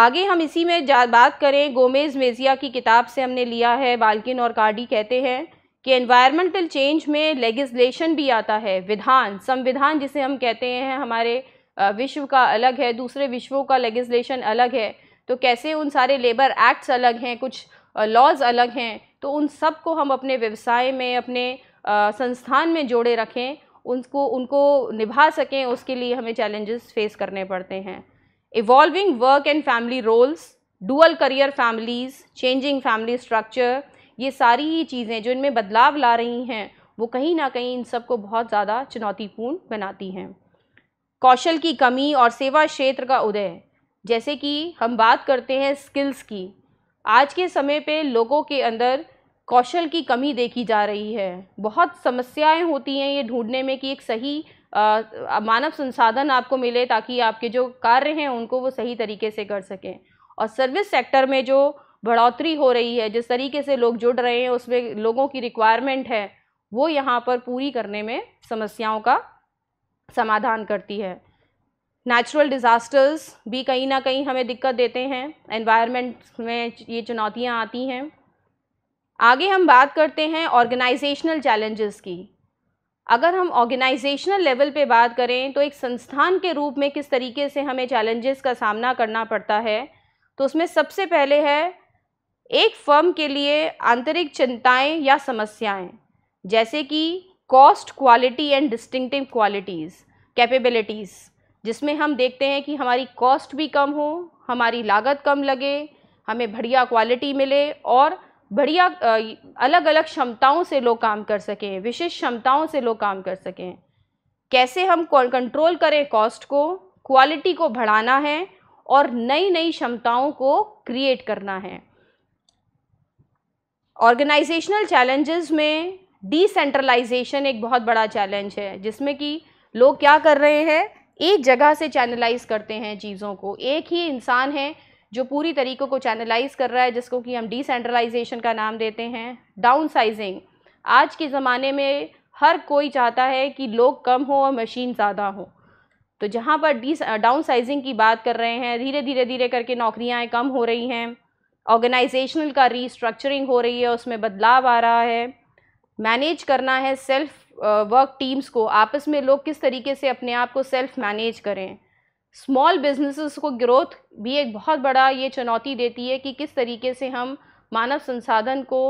आगे हम इसी में बात करें गोमेज मेजिया की किताब से हमने लिया है बाल्किन और कार्डी कहते हैं कि एनवायरमेंटल चेंज में लेगिस्लेशन भी आता है विधान संविधान जिसे हम कहते हैं हमारे विश्व का अलग है दूसरे विश्वों का लेगिस्लेशन अलग है तो कैसे उन सारे लेबर एक्ट्स अलग हैं कुछ लॉज़ अलग हैं तो उन सब को हम अपने व्यवसाय में अपने आ, संस्थान में जोड़े रखें उनको उनको निभा सकें उसके लिए हमें चैलेंजेस फेस करने पड़ते हैं evolving work and family roles dual career families changing family structure ये सारी ही चीज़ें जो इनमें बदलाव ला रही हैं वो कहीं ना कहीं इन सबको बहुत ज़्यादा चुनौतीपूर्ण बनाती हैं कौशल की कमी और सेवा क्षेत्र का उदय जैसे कि हम बात करते हैं स्किल्स की आज के समय पे लोगों के अंदर कौशल की कमी देखी जा रही है बहुत समस्याएं होती हैं ये ढूंढने में कि एक सही आ, मानव संसाधन आपको मिले ताकि आपके जो कार्य हैं उनको वो सही तरीके से कर सकें और सर्विस सेक्टर में जो बढ़ोतरी हो रही है जिस तरीके से लोग जुड़ रहे हैं उसमें लोगों की रिक्वायरमेंट है वो यहाँ पर पूरी करने में समस्याओं का समाधान करती है नेचुरल डिज़ास्टर्स भी कहीं ना कहीं हमें दिक्कत देते हैं एनवायरनमेंट में ये चुनौतियाँ आती हैं आगे हम बात करते हैं ऑर्गेनाइजेशनल चैलेंजेस की अगर हम ऑर्गेनाइजेशनल लेवल पे बात करें तो एक संस्थान के रूप में किस तरीके से हमें चैलेंजेस का सामना करना पड़ता है तो उसमें सबसे पहले है एक फर्म के लिए आंतरिक चिंताएं या समस्याएं जैसे कि cost quality and distinctive qualities capabilities जिसमें हम देखते हैं कि हमारी कॉस्ट भी कम हो हमारी लागत कम लगे हमें बढ़िया क्वालिटी मिले और बढ़िया अलग अलग क्षमताओं से लोग काम कर सकें विशेष क्षमताओं से लोग काम कर सकें कैसे हम कंट्रोल करें कॉस्ट को क्वालिटी को बढ़ाना है और नई नई क्षमताओं को क्रिएट करना है ऑर्गेनाइजेशनल चैलेंजेस में डिसेंट्रलाइजेशन एक बहुत बड़ा चैलेंज है जिसमें कि लोग क्या कर रहे हैं एक जगह से चैनलाइज करते हैं चीज़ों को एक ही इंसान है जो पूरी तरीक़ों को चैनलाइज कर रहा है जिसको कि हम डिसेंट्रलाइजेशन का नाम देते हैं डाउन साइजिंग आज के ज़माने में हर कोई चाहता है कि लोग कम हो और मशीन ज़्यादा हो तो जहाँ पर डी डाउन साइजिंग की बात कर रहे हैं धीरे धीरे धीरे करके नौकरियाँ कम हो रही हैं ऑर्गेनाइजेशनल का रीस्ट्रक्चरिंग हो रही है उसमें बदलाव आ रहा है मैनेज करना है सेल्फ वर्क टीम्स को आपस में लोग किस तरीके से अपने आप को सेल्फ मैनेज करें स्मॉल बिजनेसेस को ग्रोथ भी एक बहुत बड़ा ये चुनौती देती है कि किस तरीके से हम मानव संसाधन को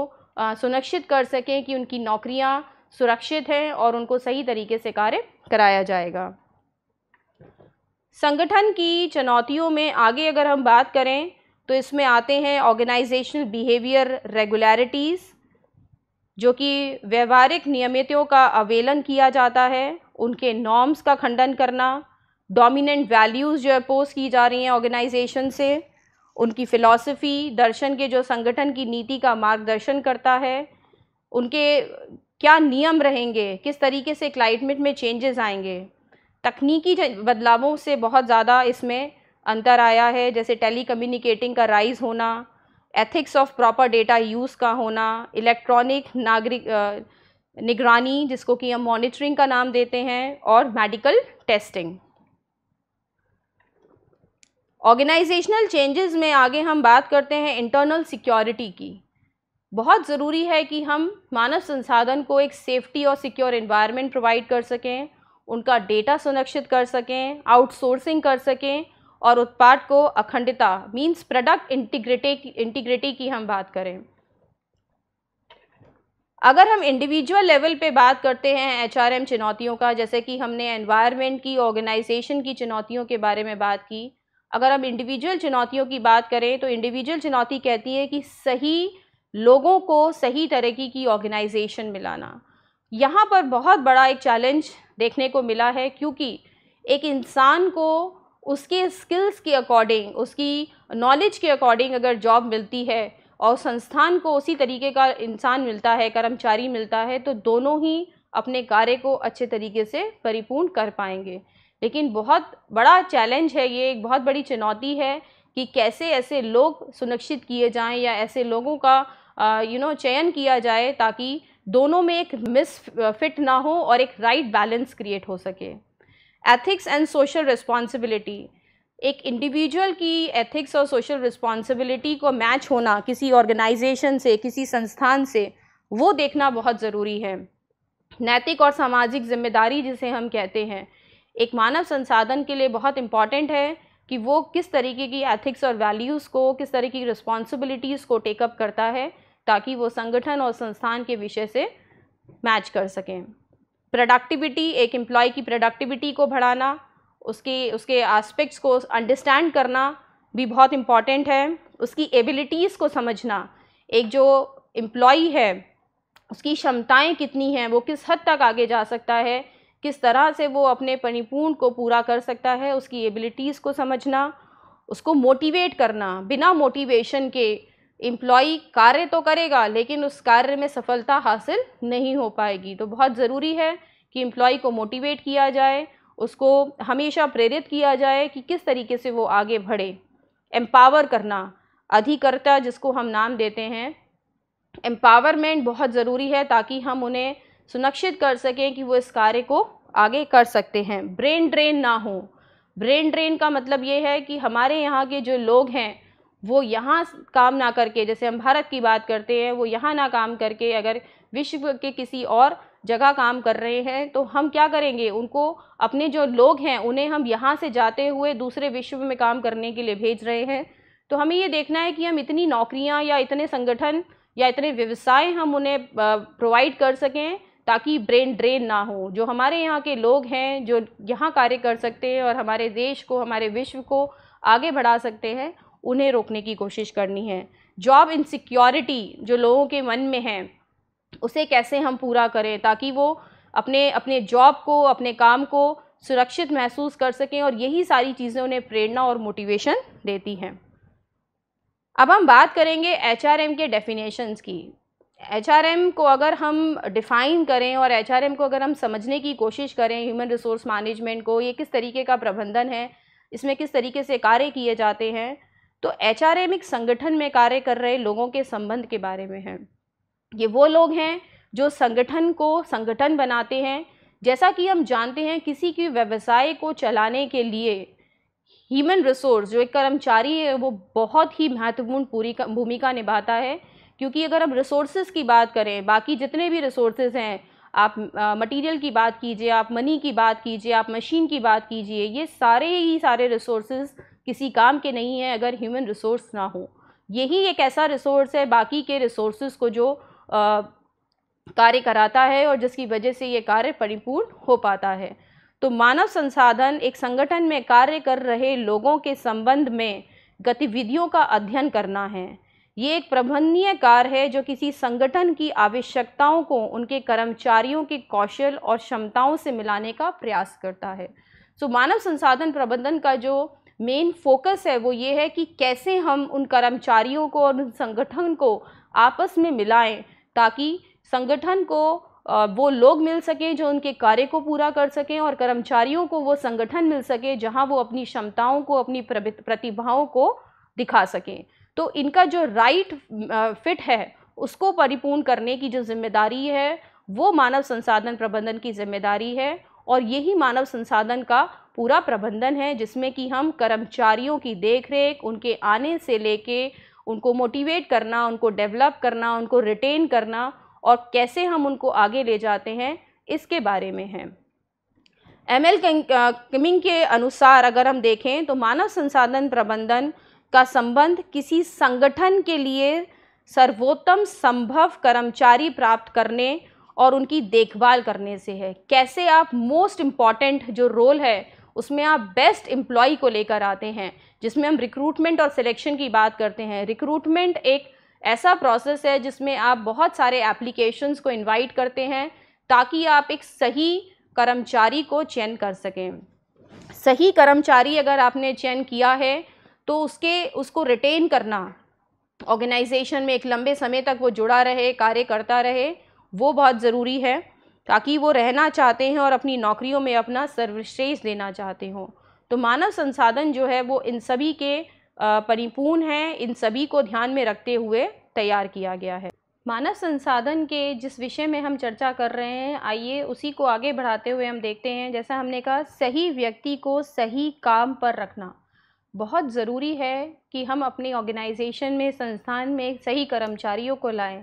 सुनिश्चित कर सकें कि उनकी नौकरियां सुरक्षित हैं और उनको सही तरीके से कार्य कराया जाएगा संगठन की चुनौतियों में आगे अगर हम बात करें तो इसमें आते हैं ऑर्गेनाइजेशनल बिहेवियर रेगुलरिटीज़ जो कि व्यवहारिक नियमितों का अवेलन किया जाता है उनके नॉर्म्स का खंडन करना डोमिनेंट वैल्यूज़ जो अपोज की जा रही हैं ऑर्गेनाइजेशन से उनकी फ़िलासफ़ी दर्शन के जो संगठन की नीति का मार्गदर्शन करता है उनके क्या नियम रहेंगे किस तरीके से क्लाइमेट में चेंजेस आएंगे तकनीकी बदलावों से बहुत ज़्यादा इसमें अंतर आया है जैसे टेली का राइज़ होना ethics of proper data use का होना इलेक्ट्रॉनिक नागरिक निगरानी जिसको कि हम मॉनिटरिंग का नाम देते हैं और मेडिकल टेस्टिंग ऑर्गेनाइजेशनल चेंजेस में आगे हम बात करते हैं इंटरनल सिक्योरिटी की बहुत ज़रूरी है कि हम मानव संसाधन को एक सेफ्टी और सिक्योर इन्वायरमेंट प्रोवाइड कर सकें उनका डेटा सुरक्षित कर सकें आउटसोर्सिंग कर सकें और उत्पाद को अखंडता मीन्स प्रोडक्ट इंटीग्रिटी इंटीग्रिटी की हम बात करें अगर हम इंडिविजुअल लेवल पे बात करते हैं एचआरएम चुनौतियों का जैसे कि हमने एनवायरनमेंट की ऑर्गेनाइजेशन की चुनौतियों के बारे में बात की अगर हम इंडिविजुअल चुनौतियों की बात करें तो इंडिविजुअल चुनौती कहती है कि सही लोगों को सही तरीके की ऑर्गेनाइजेशन मिलाना यहाँ पर बहुत बड़ा एक चैलेंज देखने को मिला है क्योंकि एक इंसान को उसके स्किल्स के अकॉर्डिंग उसकी नॉलेज के अकॉर्डिंग अगर जॉब मिलती है और संस्थान को उसी तरीके का इंसान मिलता है कर्मचारी मिलता है तो दोनों ही अपने कार्य को अच्छे तरीके से परिपूर्ण कर पाएंगे लेकिन बहुत बड़ा चैलेंज है ये एक बहुत बड़ी चुनौती है कि कैसे ऐसे लोग सुनिश्चित किए जाएं या ऐसे लोगों का यू नो चयन किया जाए ताकि दोनों में एक मिस फिट ना हो और एक राइट बैलेंस क्रिएट हो सके एथिक्स एंड सोशल रिस्पॉन्सिबिलिटी एक इंडिविजुअल की एथिक्स और सोशल रिस्पॉन्सिबिलिटी को मैच होना किसी ऑर्गेनाइजेशन से किसी संस्थान से वो देखना बहुत ज़रूरी है नैतिक और सामाजिक जिम्मेदारी जिसे हम कहते हैं एक मानव संसाधन के लिए बहुत इम्पॉर्टेंट है कि वो किस तरीके की एथिक्स और वैल्यूज़ को किस तरीके की रिस्पॉन्सिबिलिटीज़ को टेकअप करता है ताकि वो संगठन और संस्थान के विषय से मैच कर सकें प्रोडक्टिविटी एक एम्प्लॉय की प्रोडक्टिविटी को बढ़ाना उसकी उसके आस्पेक्ट्स को अंडरस्टैंड करना भी बहुत इम्पॉर्टेंट है उसकी एबिलिटीज़ को समझना एक जो एम्प्लॉय है उसकी क्षमताएं कितनी हैं वो किस हद तक आगे जा सकता है किस तरह से वो अपने परिपूर्ण को पूरा कर सकता है उसकी एबिलिटीज़ को समझना उसको मोटिवेट करना बिना मोटिवेशन के एम्प्लॉ कार्य तो करेगा लेकिन उस कार्य में सफलता हासिल नहीं हो पाएगी तो बहुत ज़रूरी है कि एम्प्लॉ को मोटिवेट किया जाए उसको हमेशा प्रेरित किया जाए कि किस तरीके से वो आगे बढ़े एम्पावर करना अधिकर्ता जिसको हम नाम देते हैं एम्पावरमेंट बहुत ज़रूरी है ताकि हम उन्हें सुनिश्चित कर सकें कि वो इस कार्य को आगे कर सकते हैं ब्रेन ड्रेन ना हो ब्रेन ड्रेन का मतलब ये है कि हमारे यहाँ के जो लोग हैं वो यहाँ काम ना करके जैसे हम भारत की बात करते हैं वो यहाँ ना काम करके अगर विश्व के किसी और जगह काम कर रहे हैं तो हम क्या करेंगे उनको अपने जो लोग हैं उन्हें हम यहाँ से जाते हुए दूसरे विश्व में काम करने के लिए भेज रहे हैं तो हमें ये देखना है कि हम इतनी नौकरियाँ या इतने संगठन या इतने व्यवसाय हम उन्हें प्रोवाइड कर सकें ताकि ब्रेन ड्रेन ना हो जो हमारे यहाँ के लोग हैं जो यहाँ कार्य कर सकते हैं और हमारे देश को हमारे विश्व को आगे बढ़ा सकते हैं उन्हें रोकने की कोशिश करनी है जॉब इनसिक्योरिटी जो लोगों के मन में है उसे कैसे हम पूरा करें ताकि वो अपने अपने जॉब को अपने काम को सुरक्षित महसूस कर सकें और यही सारी चीज़ें उन्हें प्रेरणा और मोटिवेशन देती हैं अब हम बात करेंगे एच के डेफिनेशंस की एच को अगर हम डिफ़ाइन करें और एच को अगर हम समझने की कोशिश करें ह्यूमन रिसोर्स मैनेजमेंट को ये किस तरीके का प्रबंधन है इसमें किस तरीके से कार्य किए जाते हैं तो एच एक संगठन में कार्य कर रहे लोगों के संबंध के बारे में है ये वो लोग हैं जो संगठन को संगठन बनाते हैं जैसा कि हम जानते हैं किसी की व्यवसाय को चलाने के लिए ह्यूमन रिसोर्स जो एक कर्मचारी है वो बहुत ही महत्वपूर्ण पूरी भूमिका निभाता है क्योंकि अगर हम रिसोर्सेज की बात करें बाकी जितने भी रिसोर्सेज हैं आप मटेरियल की बात कीजिए आप मनी की बात कीजिए आप मशीन की बात कीजिए ये सारे ही सारे रिसोर्सेज किसी काम के नहीं है अगर ह्यूमन रिसोर्स ना हो यही एक ऐसा रिसोर्स है बाकी के रिसोर्स को जो कार्य कराता है और जिसकी वजह से ये कार्य परिपूर्ण हो पाता है तो मानव संसाधन एक संगठन में कार्य कर रहे लोगों के संबंध में गतिविधियों का अध्ययन करना है ये एक प्रबंधनीय कार्य है जो किसी संगठन की आवश्यकताओं को उनके कर्मचारियों के कौशल और क्षमताओं से मिलाने का प्रयास करता है सो तो मानव संसाधन प्रबंधन का जो मेन फोकस है वो ये है कि कैसे हम उन कर्मचारियों को और उन संगठन को आपस में मिलाएं ताकि संगठन को वो लोग मिल सकें जो उनके कार्य को पूरा कर सकें और कर्मचारियों को वो संगठन मिल सके जहां वो अपनी क्षमताओं को अपनी प्रतिभाओं को दिखा सकें तो इनका जो राइट फिट है उसको परिपूर्ण करने की जो जिम्मेदारी है वो मानव संसाधन प्रबंधन की जिम्मेदारी है और यही मानव संसाधन का पूरा प्रबंधन है जिसमें कि हम कर्मचारियों की देखरेख उनके आने से लेके उनको मोटिवेट करना उनको डेवलप करना उनको रिटेन करना और कैसे हम उनको आगे ले जाते हैं इसके बारे में है एम एल कमिंग के अनुसार अगर हम देखें तो मानव संसाधन प्रबंधन का संबंध किसी संगठन के लिए सर्वोत्तम संभव कर्मचारी प्राप्त करने और उनकी देखभाल करने से है कैसे आप मोस्ट इम्पॉर्टेंट जो रोल है उसमें आप बेस्ट एम्प्लॉय को लेकर आते हैं जिसमें हम रिक्रूटमेंट और सिलेक्शन की बात करते हैं रिक्रूटमेंट एक ऐसा प्रोसेस है जिसमें आप बहुत सारे एप्लीकेशंस को इनवाइट करते हैं ताकि आप एक सही कर्मचारी को चयन कर सकें सही कर्मचारी अगर आपने चयन किया है तो उसके उसको रिटेन करना ऑर्गेनाइजेशन में एक लंबे समय तक वो जुड़ा रहे कार्य करता रहे वो बहुत ज़रूरी है ताकि वो रहना चाहते हैं और अपनी नौकरियों में अपना सर्वश्रेष्ठ देना चाहते हों तो मानव संसाधन जो है वो इन सभी के परिपूर्ण हैं इन सभी को ध्यान में रखते हुए तैयार किया गया है मानव संसाधन के जिस विषय में हम चर्चा कर रहे हैं आइए उसी को आगे बढ़ाते हुए हम देखते हैं जैसा हमने कहा सही व्यक्ति को सही काम पर रखना बहुत ज़रूरी है कि हम अपने ऑर्गेनाइजेशन में संस्थान में सही कर्मचारियों को लाएं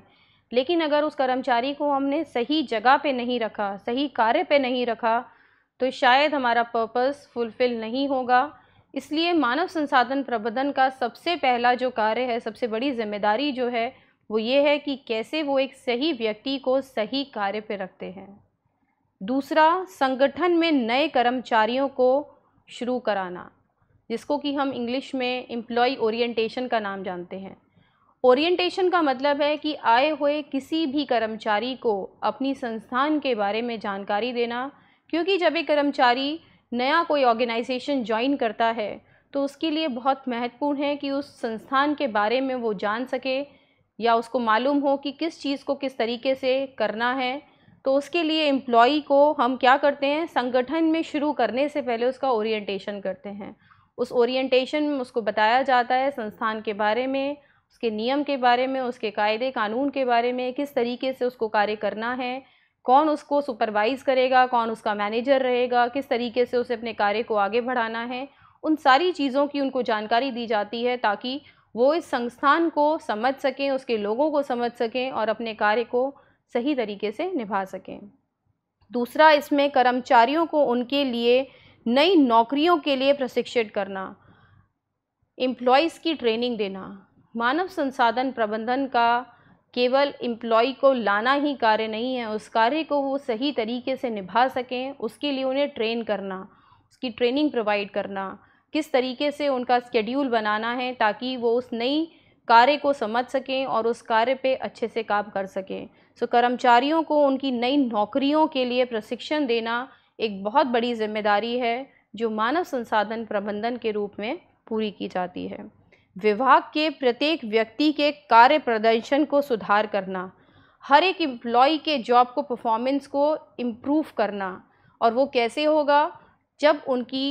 लेकिन अगर उस कर्मचारी को हमने सही जगह पे नहीं रखा सही कार्य पे नहीं रखा तो शायद हमारा पर्पस फुलफ़िल नहीं होगा इसलिए मानव संसाधन प्रबंधन का सबसे पहला जो कार्य है सबसे बड़ी जिम्मेदारी जो है वो ये है कि कैसे वो एक सही व्यक्ति को सही कार्य पे रखते हैं दूसरा संगठन में नए कर्मचारियों को शुरू कराना जिसको कि हम इंग्लिश में एम्प्लॉय ओरिएंटेशन का नाम जानते हैं ओरिएंटेशन का मतलब है कि आए हुए किसी भी कर्मचारी को अपनी संस्थान के बारे में जानकारी देना क्योंकि जब एक कर्मचारी नया कोई ऑर्गेनाइजेशन ज्वाइन करता है तो उसके लिए बहुत महत्वपूर्ण है कि उस संस्थान के बारे में वो जान सके या उसको मालूम हो कि किस चीज़ को किस तरीके से करना है तो उसके लिए एम्प्लॉय को हम क्या करते हैं संगठन में शुरू करने से पहले उसका ओरिएंटेशन करते हैं उस ओरिएंटेशन में उसको बताया जाता है संस्थान के बारे में उसके नियम के बारे में उसके कायदे कानून के बारे में किस तरीके से उसको कार्य करना है कौन उसको सुपरवाइज़ करेगा कौन उसका मैनेजर रहेगा किस तरीके से उसे अपने कार्य को आगे बढ़ाना है उन सारी चीज़ों की उनको जानकारी दी जाती है ताकि वो इस संस्थान को समझ सकें उसके लोगों को समझ सकें और अपने कार्य को सही तरीके से निभा सकें दूसरा इसमें कर्मचारियों को उनके लिए नई नौकरियों के लिए प्रशिक्षित करना एम्प्लॉयज़ की ट्रेनिंग देना मानव संसाधन प्रबंधन का केवल इम्प्लॉय को लाना ही कार्य नहीं है उस कार्य को वो सही तरीके से निभा सकें उसके लिए उन्हें ट्रेन करना उसकी ट्रेनिंग प्रोवाइड करना किस तरीके से उनका स्केड्यूल बनाना है ताकि वो उस नई कार्य को समझ सकें और उस कार्य पे अच्छे से काम कर सकें सो so, कर्मचारियों को उनकी नई नौकरियों के लिए प्रशिक्षण देना एक बहुत बड़ी जिम्मेदारी है जो मानव संसाधन प्रबंधन के रूप में पूरी की जाती है विभाग के प्रत्येक व्यक्ति के कार्य प्रदर्शन को सुधार करना हर एक एम्प्लॉय के जॉब को परफॉर्मेंस को इम्प्रूव करना और वो कैसे होगा जब उनकी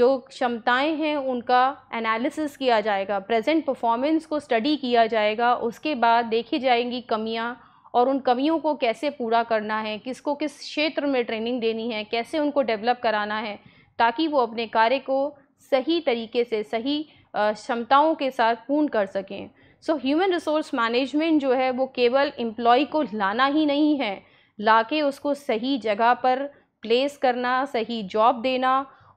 जो क्षमताएं हैं उनका एनालिसिस किया जाएगा प्रेजेंट परफॉर्मेंस को स्टडी किया जाएगा उसके बाद देखी जाएंगी कमियां और उन कमियों को कैसे पूरा करना है किसको किस क्षेत्र में ट्रेनिंग देनी है कैसे उनको डेवलप कराना है ताकि वो अपने कार्य को सही तरीके से सही क्षमताओं के साथ पूर्ण कर सकें सो ह्यूमन रिसोर्स मैनेजमेंट जो है वो केवल एम्प्लॉय को लाना ही नहीं है ला के उसको सही जगह पर प्लेस करना सही जॉब देना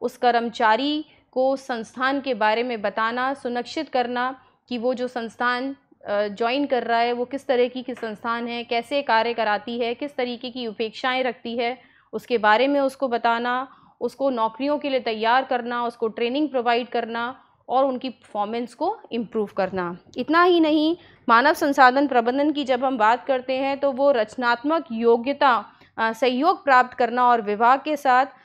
उस कर्मचारी को संस्थान के बारे में बताना सुनिश्चित करना कि वो जो संस्थान ज्वाइन कर रहा है वो किस तरह की किस संस्थान है कैसे कार्य कराती है किस तरीके की उपेक्षाएं रखती है उसके बारे में उसको बताना उसको नौकरियों के लिए तैयार करना उसको ट्रेनिंग प्रोवाइड करना और उनकी परफॉर्मेंस को इम्प्रूव करना इतना ही नहीं मानव संसाधन प्रबंधन की जब हम बात करते हैं तो वो रचनात्मक योग्यता सहयोग प्राप्त करना और विवाह के साथ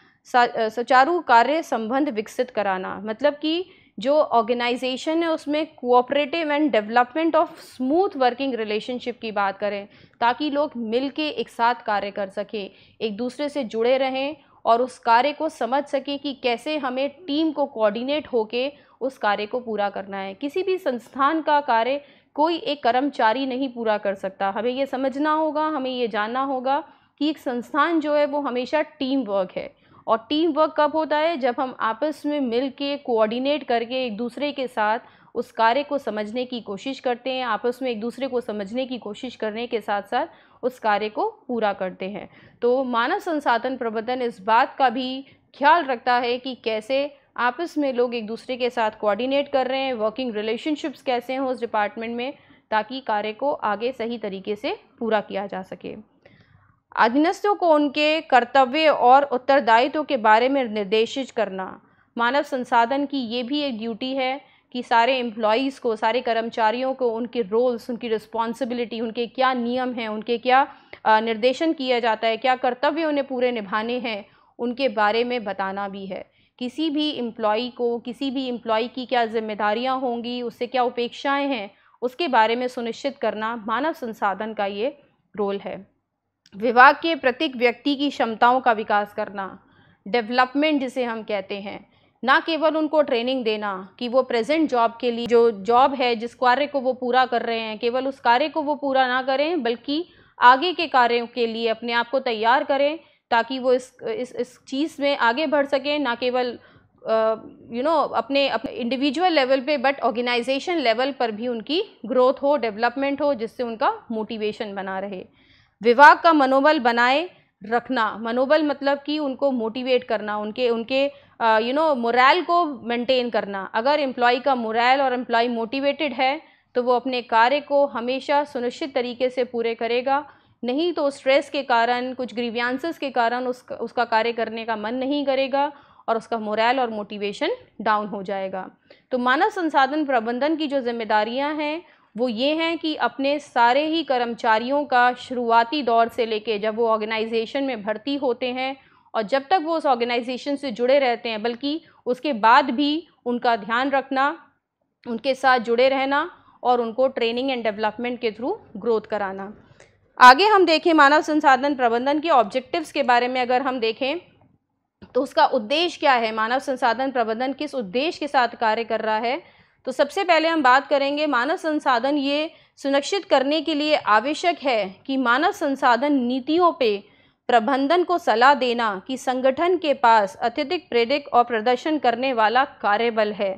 सुचारू कार्य संबंध विकसित कराना मतलब कि जो ऑर्गेनाइजेशन है उसमें cooperative and development of smooth working relationship की बात करें ताकि लोग मिल एक साथ कार्य कर सकें एक दूसरे से जुड़े रहें और उस कार्य को समझ सकें कि कैसे हमें टीम को कोऑर्डिनेट होके उस कार्य को पूरा करना है किसी भी संस्थान का कार्य कोई एक कर्मचारी नहीं पूरा कर सकता हमें ये समझना होगा हमें ये जानना होगा कि एक संस्थान जो है वो हमेशा टीम वर्क है और टीम वर्क कब होता है जब हम आपस में मिल के कोऑर्डिनेट करके एक दूसरे के साथ उस कार्य को समझने की कोशिश करते हैं आपस में एक दूसरे को समझने की कोशिश करने के साथ साथ उस कार्य को पूरा करते हैं तो मानव संसाधन प्रबंधन इस बात का भी ख्याल रखता है कि कैसे आपस में लोग एक दूसरे के साथ कोऑर्डिनेट कर रहे हैं वर्किंग रिलेशनशिप्स कैसे हों उस डिपार्टमेंट में ताकि कार्य को आगे सही तरीके से पूरा किया जा सके अधीनस्थों को उनके कर्तव्य और उत्तरदायित्व के बारे में निर्देशित करना मानव संसाधन की ये भी एक ड्यूटी है कि सारे एम्प्लॉयज़ को सारे कर्मचारियों को उनके रोल्स उनकी रिस्पॉन्सिबिलिटी उनके क्या नियम हैं उनके क्या निर्देशन किया जाता है क्या कर्तव्य उन्हें पूरे निभाने हैं उनके बारे में बताना भी है किसी भी एम्प्लॉय को किसी भी एम्प्लॉय की क्या जिम्मेदारियाँ होंगी उससे क्या उपेक्षाएँ हैं उसके बारे में सुनिश्चित करना मानव संसाधन का ये रोल है विभाग के प्रत्येक व्यक्ति की क्षमताओं का विकास करना डेवलपमेंट जिसे हम कहते हैं ना केवल उनको ट्रेनिंग देना कि वो प्रेजेंट जॉब के लिए जो जॉब है जिस कार्य को वो पूरा कर रहे हैं केवल उस कार्य को वो पूरा ना करें बल्कि आगे के कार्यों के लिए अपने आप को तैयार करें ताकि वो इस इस, इस चीज़ में आगे बढ़ सकें ना केवल यू नो अपने अपने इंडिविजुअल लेवल पे बट ऑर्गेनाइजेशन लेवल पर भी उनकी ग्रोथ हो डेवलपमेंट हो जिससे उनका मोटिवेशन बना रहे विभाग का मनोबल बनाए रखना मनोबल मतलब कि उनको मोटिवेट करना उनके उनके यू नो मोरल को मेंटेन करना अगर एम्प्लॉय का मोरल और एम्प्लॉय मोटिवेटेड है तो वो अपने कार्य को हमेशा सुनिश्चित तरीके से पूरे करेगा नहीं तो स्ट्रेस के कारण कुछ ग्रीवियांसेस के कारण उसका उसका कार्य करने का मन नहीं करेगा और उसका मोरल और मोटिवेशन डाउन हो जाएगा तो मानव संसाधन प्रबंधन की जो जिम्मेदारियां हैं वो ये हैं कि अपने सारे ही कर्मचारियों का शुरुआती दौर से लेके जब वो ऑर्गेनाइजेशन में भर्ती होते हैं और जब तक वो उस ऑर्गेनाइजेशन से जुड़े रहते हैं बल्कि उसके बाद भी उनका ध्यान रखना उनके साथ जुड़े रहना और उनको ट्रेनिंग एंड डेवलपमेंट के थ्रू ग्रोथ कराना आगे हम देखें मानव संसाधन प्रबंधन के ऑब्जेक्टिव्स के बारे में अगर हम देखें तो उसका उद्देश्य क्या है मानव संसाधन प्रबंधन किस उद्देश्य के साथ कार्य कर रहा है तो सबसे पहले हम बात करेंगे मानव संसाधन ये सुनिश्चित करने के लिए आवश्यक है कि मानव संसाधन नीतियों पे प्रबंधन को सलाह देना कि संगठन के पास अत्यधिक प्रेरित और प्रदर्शन करने वाला कार्यबल है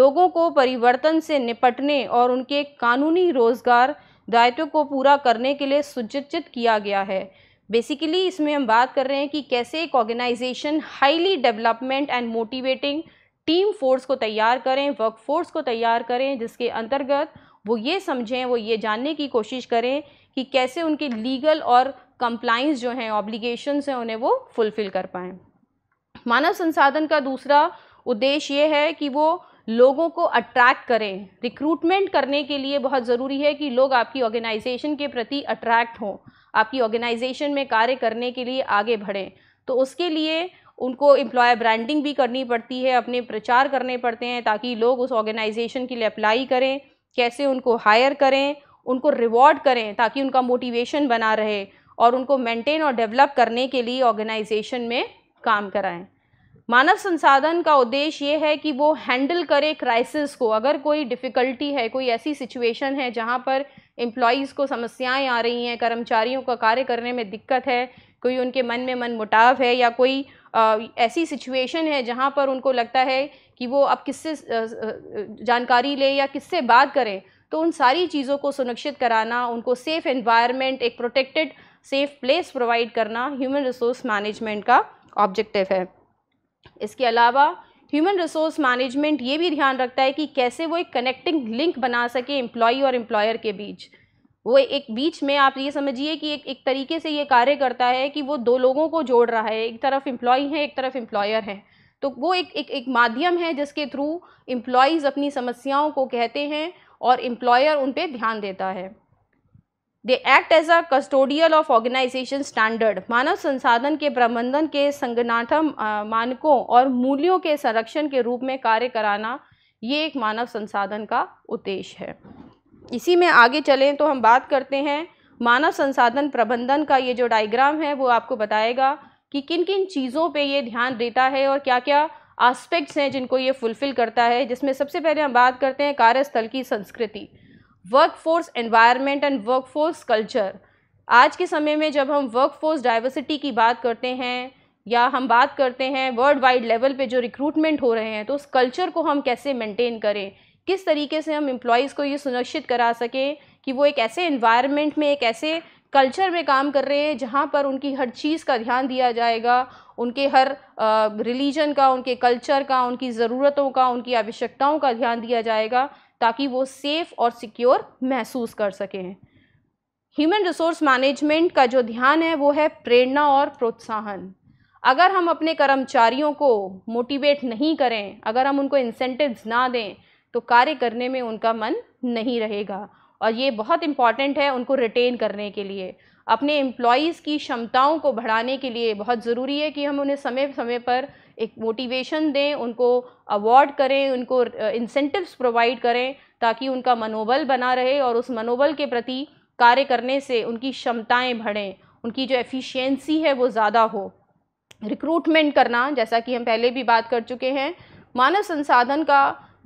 लोगों को परिवर्तन से निपटने और उनके कानूनी रोजगार दायित्व को पूरा करने के लिए सुचित किया गया है बेसिकली इसमें हम बात कर रहे हैं कि कैसे एक organisation highly development and motivating team force को तैयार करें वर्क फोर्स को तैयार करें जिसके अंतर्गत वो ये समझें वो ये जानने की कोशिश करें कि कैसे उनके लीगल और कंप्लाइंस जो हैं ऑब्लिगेशंस हैं उन्हें वो फुलफ़िल कर पाएँ मानव संसाधन का दूसरा उद्देश्य ये है कि वो लोगों को अट्रैक्ट करें रिक्रूटमेंट करने के लिए बहुत ज़रूरी है कि लोग आपकी ऑर्गेनाइजेशन के प्रति अट्रैक्ट हों आपकी ऑर्गेनाइजेशन में कार्य करने के लिए आगे बढ़ें तो उसके लिए उनको एम्प्लॉय ब्रांडिंग भी करनी पड़ती है अपने प्रचार करने पड़ते हैं ताकि लोग उस ऑर्गेनाइजेशन के लिए अप्लाई करें कैसे उनको हायर करें उनको रिवॉर्ड करें ताकि उनका मोटिवेशन बना रहे और उनको मेंटेन और डेवलप करने के लिए ऑर्गेनाइजेशन में काम कराएं मानव संसाधन का उद्देश्य ये है कि वो हैंडल करे क्राइसिस को अगर कोई डिफ़िकल्टी है कोई ऐसी सिचुएशन है जहाँ पर एम्प्लॉज़ को समस्याएं आ रही हैं कर्मचारियों का कार्य करने में दिक्कत है कोई उनके मन में मन मुटाव है या कोई आ, ऐसी सिचुएशन है जहाँ पर उनको लगता है कि वो अब किससे जानकारी ले या किससे बात करें तो उन सारी चीज़ों को सुनिश्चित कराना उनको सेफ़ इन्वायरमेंट एक प्रोटेक्टेड सेफ़ प्लेस प्रोवाइड करना ह्यूमन रिसोर्स मैनेजमेंट का ऑब्जेक्टिव है इसके अलावा ह्यूमन रिसोर्स मैनेजमेंट ये भी ध्यान रखता है कि कैसे वो एक कनेक्टिंग लिंक बना सके एम्प्लॉई और एम्प्लॉयर के बीच वो एक बीच में आप ये समझिए कि एक एक तरीके से ये कार्य करता है कि वो दो लोगों को जोड़ रहा है एक तरफ एम्प्लॉई है एक तरफ एम्प्लॉयर है तो वो एक एक, एक माध्यम है जिसके थ्रू एम्प्लॉयज़ अपनी समस्याओं को कहते हैं और एम्प्लॉयर उन पर ध्यान देता है they act as a custodial of organisation standard मानव संसाधन के प्रबंधन के संगठन मानकों और मूल्यों के संरक्षण के रूप में कार्य कराना ये एक मानव संसाधन का उद्देश्य है इसी में आगे चलें तो हम बात करते हैं मानव संसाधन प्रबंधन का ये जो डायग्राम है वो आपको बताएगा कि किन किन चीज़ों पे ये ध्यान देता है और क्या क्या आस्पेक्ट्स हैं जिनको ये फुलफ़िल करता है जिसमें सबसे पहले हम बात करते हैं कार्यस्थल की संस्कृति workforce environment and workforce culture आज के समय में जब हम वर्कफोर्स डाइवर्सिटी की बात करते हैं या हम बात करते हैं वर्ल्ड वाइड लेवल पे जो रिक्रूटमेंट हो रहे हैं तो उस कल्चर को हम कैसे मेंटेन करें किस तरीके से हम एम्प्लॉयज़ को ये सुनिश्चित करा सकें कि वो एक ऐसे इन्वायरमेंट में एक ऐसे कल्चर में काम कर रहे हैं जहाँ पर उनकी हर चीज़ का ध्यान दिया जाएगा उनके हर रिलीजन का उनके कल्चर का उनकी ज़रूरतों का उनकी आवश्यकताओं का ध्यान दिया जाएगा ताकि वो सेफ़ और सिक्योर महसूस कर सकें ह्यूमन रिसोर्स मैनेजमेंट का जो ध्यान है वो है प्रेरणा और प्रोत्साहन अगर हम अपने कर्मचारियों को मोटिवेट नहीं करें अगर हम उनको इंसेंटिव्स ना दें तो कार्य करने में उनका मन नहीं रहेगा और ये बहुत इम्पॉर्टेंट है उनको रिटेन करने के लिए अपने एम्प्लॉयज़ की क्षमताओं को बढ़ाने के लिए बहुत ज़रूरी है कि हम उन्हें समय समय पर एक मोटिवेशन दें उनको अवार्ड करें उनको इंसेंटिव्स प्रोवाइड करें ताकि उनका मनोबल बना रहे और उस मनोबल के प्रति कार्य करने से उनकी क्षमताएं बढ़ें उनकी जो एफिशिएंसी है वो ज़्यादा हो रिक्रूटमेंट करना जैसा कि हम पहले भी बात कर चुके हैं मानव संसाधन का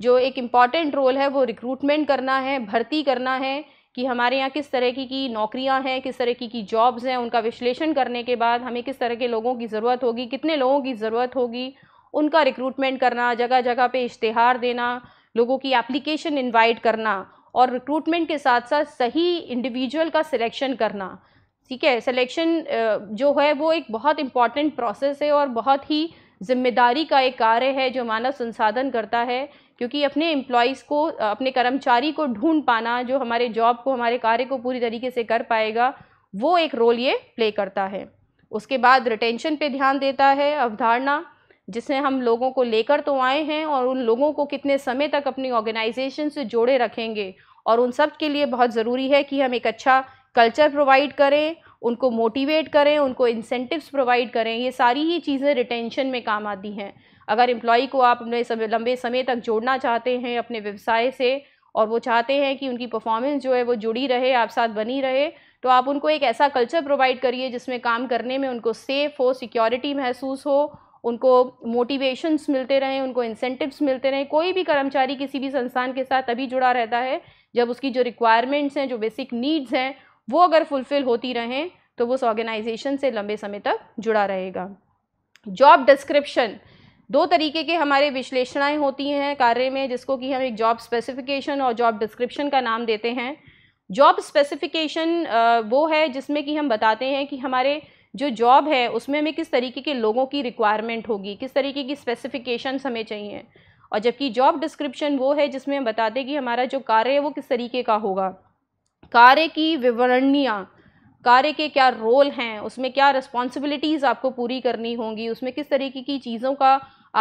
जो एक इम्पॉर्टेंट रोल है वो रिक्रूटमेंट करना है भर्ती करना है कि हमारे यहाँ किस तरह की की नौकरियाँ हैं किस तरह की की जॉब्स हैं उनका विश्लेषण करने के बाद हमें किस तरह के लोगों की ज़रूरत होगी कितने लोगों की ज़रूरत होगी उनका रिक्रूटमेंट करना जगह जगह पे इश्तहार देना लोगों की एप्लीकेशन इनवाइट करना और रिक्रूटमेंट के साथ साथ सही इंडिविजुअल का सिलेक्शन करना ठीक है सिलेक्शन जो है वो एक बहुत इम्पॉर्टेंट प्रोसेस है और बहुत ही जिम्मेदारी का एक कार्य है जो मानव संसाधन करता है क्योंकि अपने एम्प्लॉयज़ को अपने कर्मचारी को ढूंढ पाना जो हमारे जॉब को हमारे कार्य को पूरी तरीके से कर पाएगा वो एक रोल ये प्ले करता है उसके बाद रिटेंशन पे ध्यान देता है अवधारणा जिसमें हम लोगों को लेकर तो आए हैं और उन लोगों को कितने समय तक अपनी ऑर्गेनाइजेशन से जोड़े रखेंगे और उन सब के लिए बहुत ज़रूरी है कि हम एक अच्छा कल्चर प्रोवाइड करें उनको मोटिवेट करें उनको इंसेंटिव्स प्रोवाइड करें ये सारी ही चीज़ें रिटेंशन में काम आती हैं अगर एम्प्लॉई को आप अपने समय लंबे समय तक जोड़ना चाहते हैं अपने व्यवसाय से और वो चाहते हैं कि उनकी परफॉर्मेंस जो है वो जुड़ी रहे आप साथ बनी रहे तो आप उनको एक ऐसा कल्चर प्रोवाइड करिए जिसमें काम करने में उनको सेफ़ हो सिक्योरिटी महसूस हो उनको मोटिवेशंस मिलते रहें उनको इंसेंटिव्स मिलते रहें कोई भी कर्मचारी किसी भी संस्थान के साथ तभी जुड़ा रहता है जब उसकी जो रिक्वायरमेंट्स हैं जो बेसिक नीड्स हैं वो अगर फुलफ़िल होती रहें तो वो उस ऑर्गेनाइजेशन से लंबे समय तक जुड़ा रहेगा जॉब डिस्क्रिप्शन दो तरीके के हमारे विश्लेषणाएँ होती हैं कार्य में जिसको कि हम एक जॉब स्पेसिफिकेशन और जॉब डिस्क्रिप्शन का नाम देते हैं जॉब स्पेसिफिकेशन वो है जिसमें कि हम बताते हैं कि हमारे जो जॉब है उसमें हमें किस तरीके के लोगों की रिक्वायरमेंट होगी किस तरीके की स्पेसिफिकेशन हमें चाहिए और जबकि जॉब डिस्क्रिप्शन वो है जिसमें हम बताते हैं कि हमारा जो कार्य है वो किस तरीके का होगा कार्य की विवरणियाँ कार्य के क्या रोल हैं उसमें क्या रिस्पॉन्सिबिलिटीज़ आपको पूरी करनी होंगी उसमें किस तरीके की चीज़ों का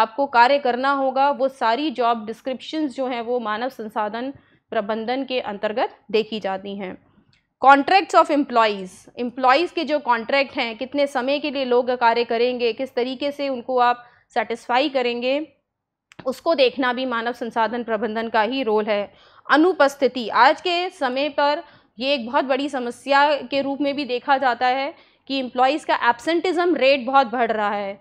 आपको कार्य करना होगा वो सारी जॉब डिस्क्रिप्शन जो हैं वो मानव संसाधन प्रबंधन के अंतर्गत देखी जाती हैं कॉन्ट्रैक्ट्स ऑफ एम्प्लॉयज़ एम्प्लॉयज़ के जो कॉन्ट्रैक्ट हैं कितने समय के लिए लोग कार्य करेंगे किस तरीके से उनको आप सेटिस्फाई करेंगे उसको देखना भी मानव संसाधन प्रबंधन का ही रोल है अनुपस्थिति आज के समय पर ये एक बहुत बड़ी समस्या के रूप में भी देखा जाता है कि एम्प्लॉयज़ का एब्सेंटिज़म रेट बहुत बढ़ रहा है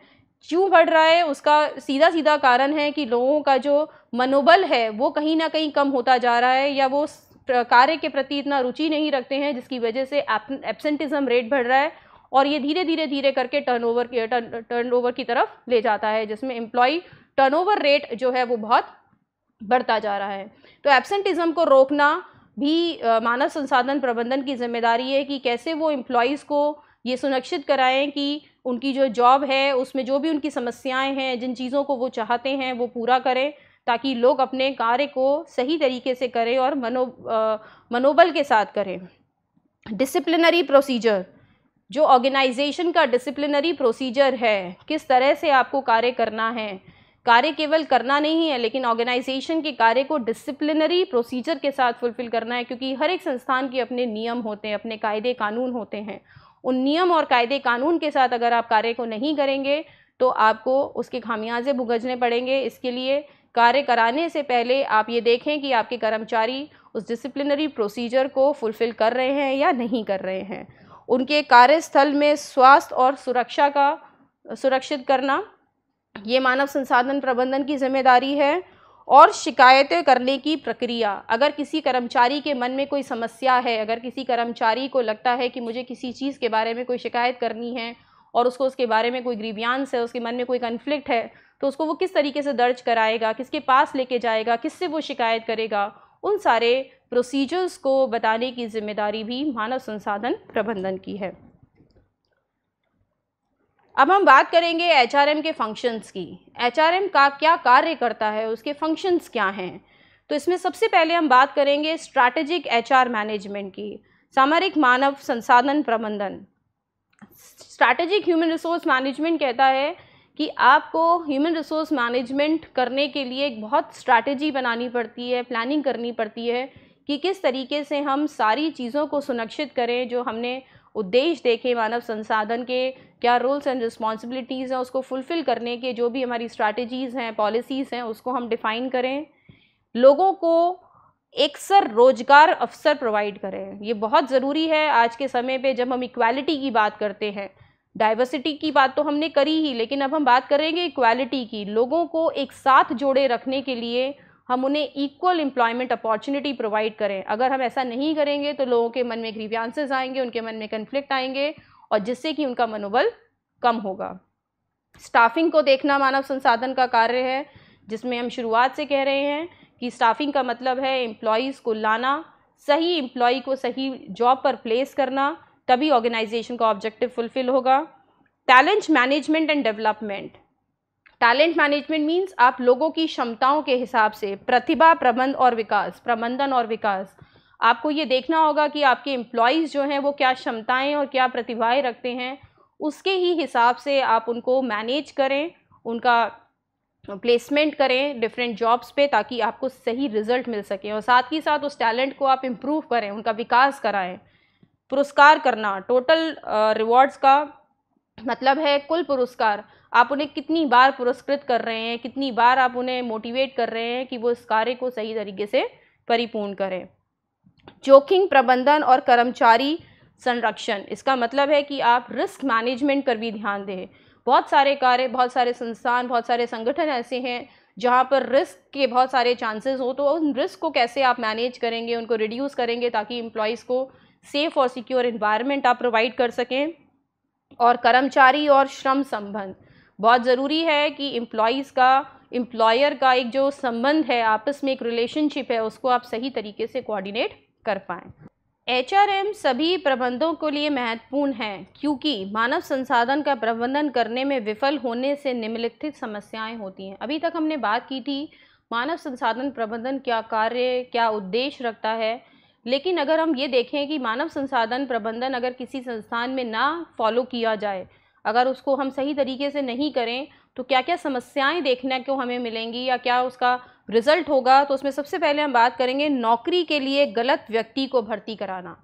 क्यों बढ़ रहा है उसका सीधा सीधा कारण है कि लोगों का जो मनोबल है वो कहीं ना कहीं कम होता जा रहा है या वो कार्य के प्रति इतना रुचि नहीं रखते हैं जिसकी वजह से एबसेंटिज़म रेट बढ़ रहा है और ये धीरे धीरे धीरे करके टर्न ओवर की तरफ ले जाता है जिसमें एम्प्लॉय टर्न ओवर रेट जो है वो बहुत बढ़ता जा रहा है तो एबसेंटिज़म को रोकना भी मानव संसाधन प्रबंधन की जिम्मेदारी है कि कैसे वो एम्प्लॉयज़ को ये सुनिश्चित कराएं कि उनकी जो जॉब है उसमें जो भी उनकी समस्याएं हैं जिन चीज़ों को वो चाहते हैं वो पूरा करें ताकि लोग अपने कार्य को सही तरीके से करें और मनो आ, मनोबल के साथ करें डिसिप्लिनरी प्रोसीजर जो ऑर्गेनाइजेशन का डिसिप्लिनरी प्रोसीजर है किस तरह से आपको कार्य करना है कार्य केवल करना नहीं है लेकिन ऑर्गेनाइजेशन के कार्य को डिसिप्लिनरी प्रोसीजर के साथ फुलफिल करना है क्योंकि हर एक संस्थान के अपने नियम होते हैं अपने कायदे कानून होते हैं उन नियम और कायदे कानून के साथ अगर आप कार्य को नहीं करेंगे तो आपको उसके खामियाजे भुगजने पड़ेंगे इसके लिए कार्य कराने से पहले आप ये देखें कि आपके कर्मचारी उस डिसिप्लिनरी प्रोसीजर को फुलफ़िल कर रहे हैं या नहीं कर रहे हैं उनके कार्यस्थल में स्वास्थ्य और सुरक्षा का सुरक्षित करना ये मानव संसाधन प्रबंधन की जिम्मेदारी है और शिकायतें करने की प्रक्रिया अगर किसी कर्मचारी के मन में कोई समस्या है अगर किसी कर्मचारी को लगता है कि मुझे किसी चीज़ के बारे में कोई शिकायत करनी है और उसको उसके बारे में कोई ग्रीवियांस है उसके मन में कोई कन्फ्लिक्ट है तो उसको वो किस तरीके से दर्ज कराएगा किसके पास लेके जाएगा किससे वो शिकायत करेगा उन सारे प्रोसीजर्स को बताने की जिम्मेदारी भी मानव संसाधन प्रबंधन की है अब हम बात करेंगे एच के फंक्शंस की एच का क्या कार्य करता है उसके फंक्शंस क्या हैं तो इसमें सबसे पहले हम बात करेंगे स्ट्रैटेजिक एच मैनेजमेंट की सामरिक मानव संसाधन प्रबंधन स्ट्रैटेजिक ह्यूमन रिसोर्स मैनेजमेंट कहता है कि आपको ह्यूमन रिसोर्स मैनेजमेंट करने के लिए एक बहुत स्ट्रैटेजी बनानी पड़ती है प्लानिंग करनी पड़ती है कि किस तरीके से हम सारी चीज़ों को सुनिश्चित करें जो हमने उद्देश्य देखे मानव संसाधन के क्या रोल्स एंड रिस्पॉन्सिबिलिटीज़ हैं उसको फुलफ़िल करने के जो भी हमारी स्ट्रैटेजीज़ हैं पॉलिसीज़ हैं उसको हम डिफ़ाइन करें लोगों को एक सर रोजगार अवसर प्रोवाइड करें ये बहुत ज़रूरी है आज के समय पे जब हम इक्वालिटी की बात करते हैं डाइवर्सिटी की बात तो हमने करी ही लेकिन अब हम बात करेंगे इक्वालिटी की लोगों को एक साथ जोड़े रखने के लिए हम उन्हें इक्वल एम्प्लॉयमेंट अपॉर्चुनिटी प्रोवाइड करें अगर हम ऐसा नहीं करेंगे तो लोगों के मन में ग्रीवियांसेज आएंगे उनके मन में कन्फ्लिक्ट आएंगे और जिससे कि उनका मनोबल कम होगा स्टाफिंग को देखना मानव संसाधन का कार्य है जिसमें हम शुरुआत से कह रहे हैं कि स्टाफिंग का मतलब है एम्प्लॉयज़ को लाना सही एम्प्लॉय को सही जॉब पर प्लेस करना तभी ऑर्गेनाइजेशन का ऑब्जेक्टिव फुलफिल होगा talent management and development talent management means आप लोगों की क्षमताओं के हिसाब से प्रतिभा प्रबंध और विकास प्रबंधन और विकास आपको ये देखना होगा कि आपके एम्प्लॉयज़ जो हैं वो क्या क्षमताएं और क्या प्रतिभाएं रखते हैं उसके ही हिसाब से आप उनको मैनेज करें उनका प्लेसमेंट करें डिफरेंट जॉब्स पे ताकि आपको सही रिजल्ट मिल सके और साथ ही साथ उस टैलेंट को आप इम्प्रूव करें उनका विकास कराएं पुरस्कार करना टोटल रिवॉर्ड्स का मतलब है कुल पुरस्कार आप उन्हें कितनी बार पुरस्कृत कर रहे हैं कितनी बार आप उन्हें मोटिवेट कर रहे हैं कि वो इस कार्य को सही तरीके से परिपूर्ण करें जोखिम प्रबंधन और कर्मचारी संरक्षण इसका मतलब है कि आप रिस्क मैनेजमेंट पर भी ध्यान दें बहुत सारे कार्य बहुत सारे संस्थान बहुत सारे संगठन ऐसे हैं जहाँ पर रिस्क के बहुत सारे चांसेस हो तो उन रिस्क को कैसे आप मैनेज करेंगे उनको रिड्यूस करेंगे ताकि एम्प्लॉयज़ को सेफ़ और सिक्योर इन्वायरमेंट आप प्रोवाइड कर सकें और कर्मचारी और श्रम संबंध बहुत ज़रूरी है कि एम्प्लॉयज़ का एम्प्लॉयर का एक जो संबंध है आपस में एक रिलेशनशिप है उसको आप सही तरीके से कोऑर्डिनेट कर पाएँ एच सभी प्रबंधों के लिए महत्वपूर्ण है क्योंकि मानव संसाधन का प्रबंधन करने में विफल होने से निम्नलिखित समस्याएं होती हैं अभी तक हमने बात की थी मानव संसाधन प्रबंधन क्या कार्य क्या उद्देश्य रखता है लेकिन अगर हम ये देखें कि मानव संसाधन प्रबंधन अगर किसी संस्थान में ना फॉलो किया जाए अगर उसको हम सही तरीके से नहीं करें तो क्या क्या समस्याएं देखने को हमें मिलेंगी या क्या उसका रिजल्ट होगा तो उसमें सबसे पहले हम बात करेंगे नौकरी के लिए गलत व्यक्ति को भर्ती कराना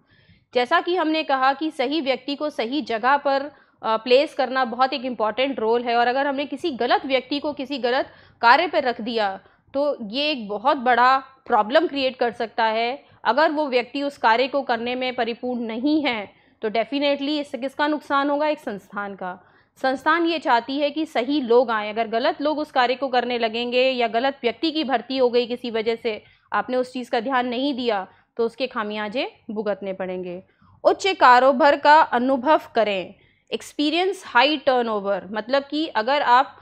जैसा कि हमने कहा कि सही व्यक्ति को सही जगह पर प्लेस करना बहुत एक इम्पॉर्टेंट रोल है और अगर हमने किसी गलत व्यक्ति को किसी गलत कार्य पर रख दिया तो ये एक बहुत बड़ा प्रॉब्लम क्रिएट कर सकता है अगर वो व्यक्ति उस कार्य को करने में परिपूर्ण नहीं है तो डेफिनेटली इससे किसका नुकसान होगा एक संस्थान का संस्थान ये चाहती है कि सही लोग आएँ अगर गलत लोग उस कार्य को करने लगेंगे या गलत व्यक्ति की भर्ती हो गई किसी वजह से आपने उस चीज़ का ध्यान नहीं दिया तो उसके खामियाजे भुगतने पड़ेंगे उच्च कारोबार का अनुभव करें एक्सपीरियंस हाई टर्नओवर मतलब कि अगर आप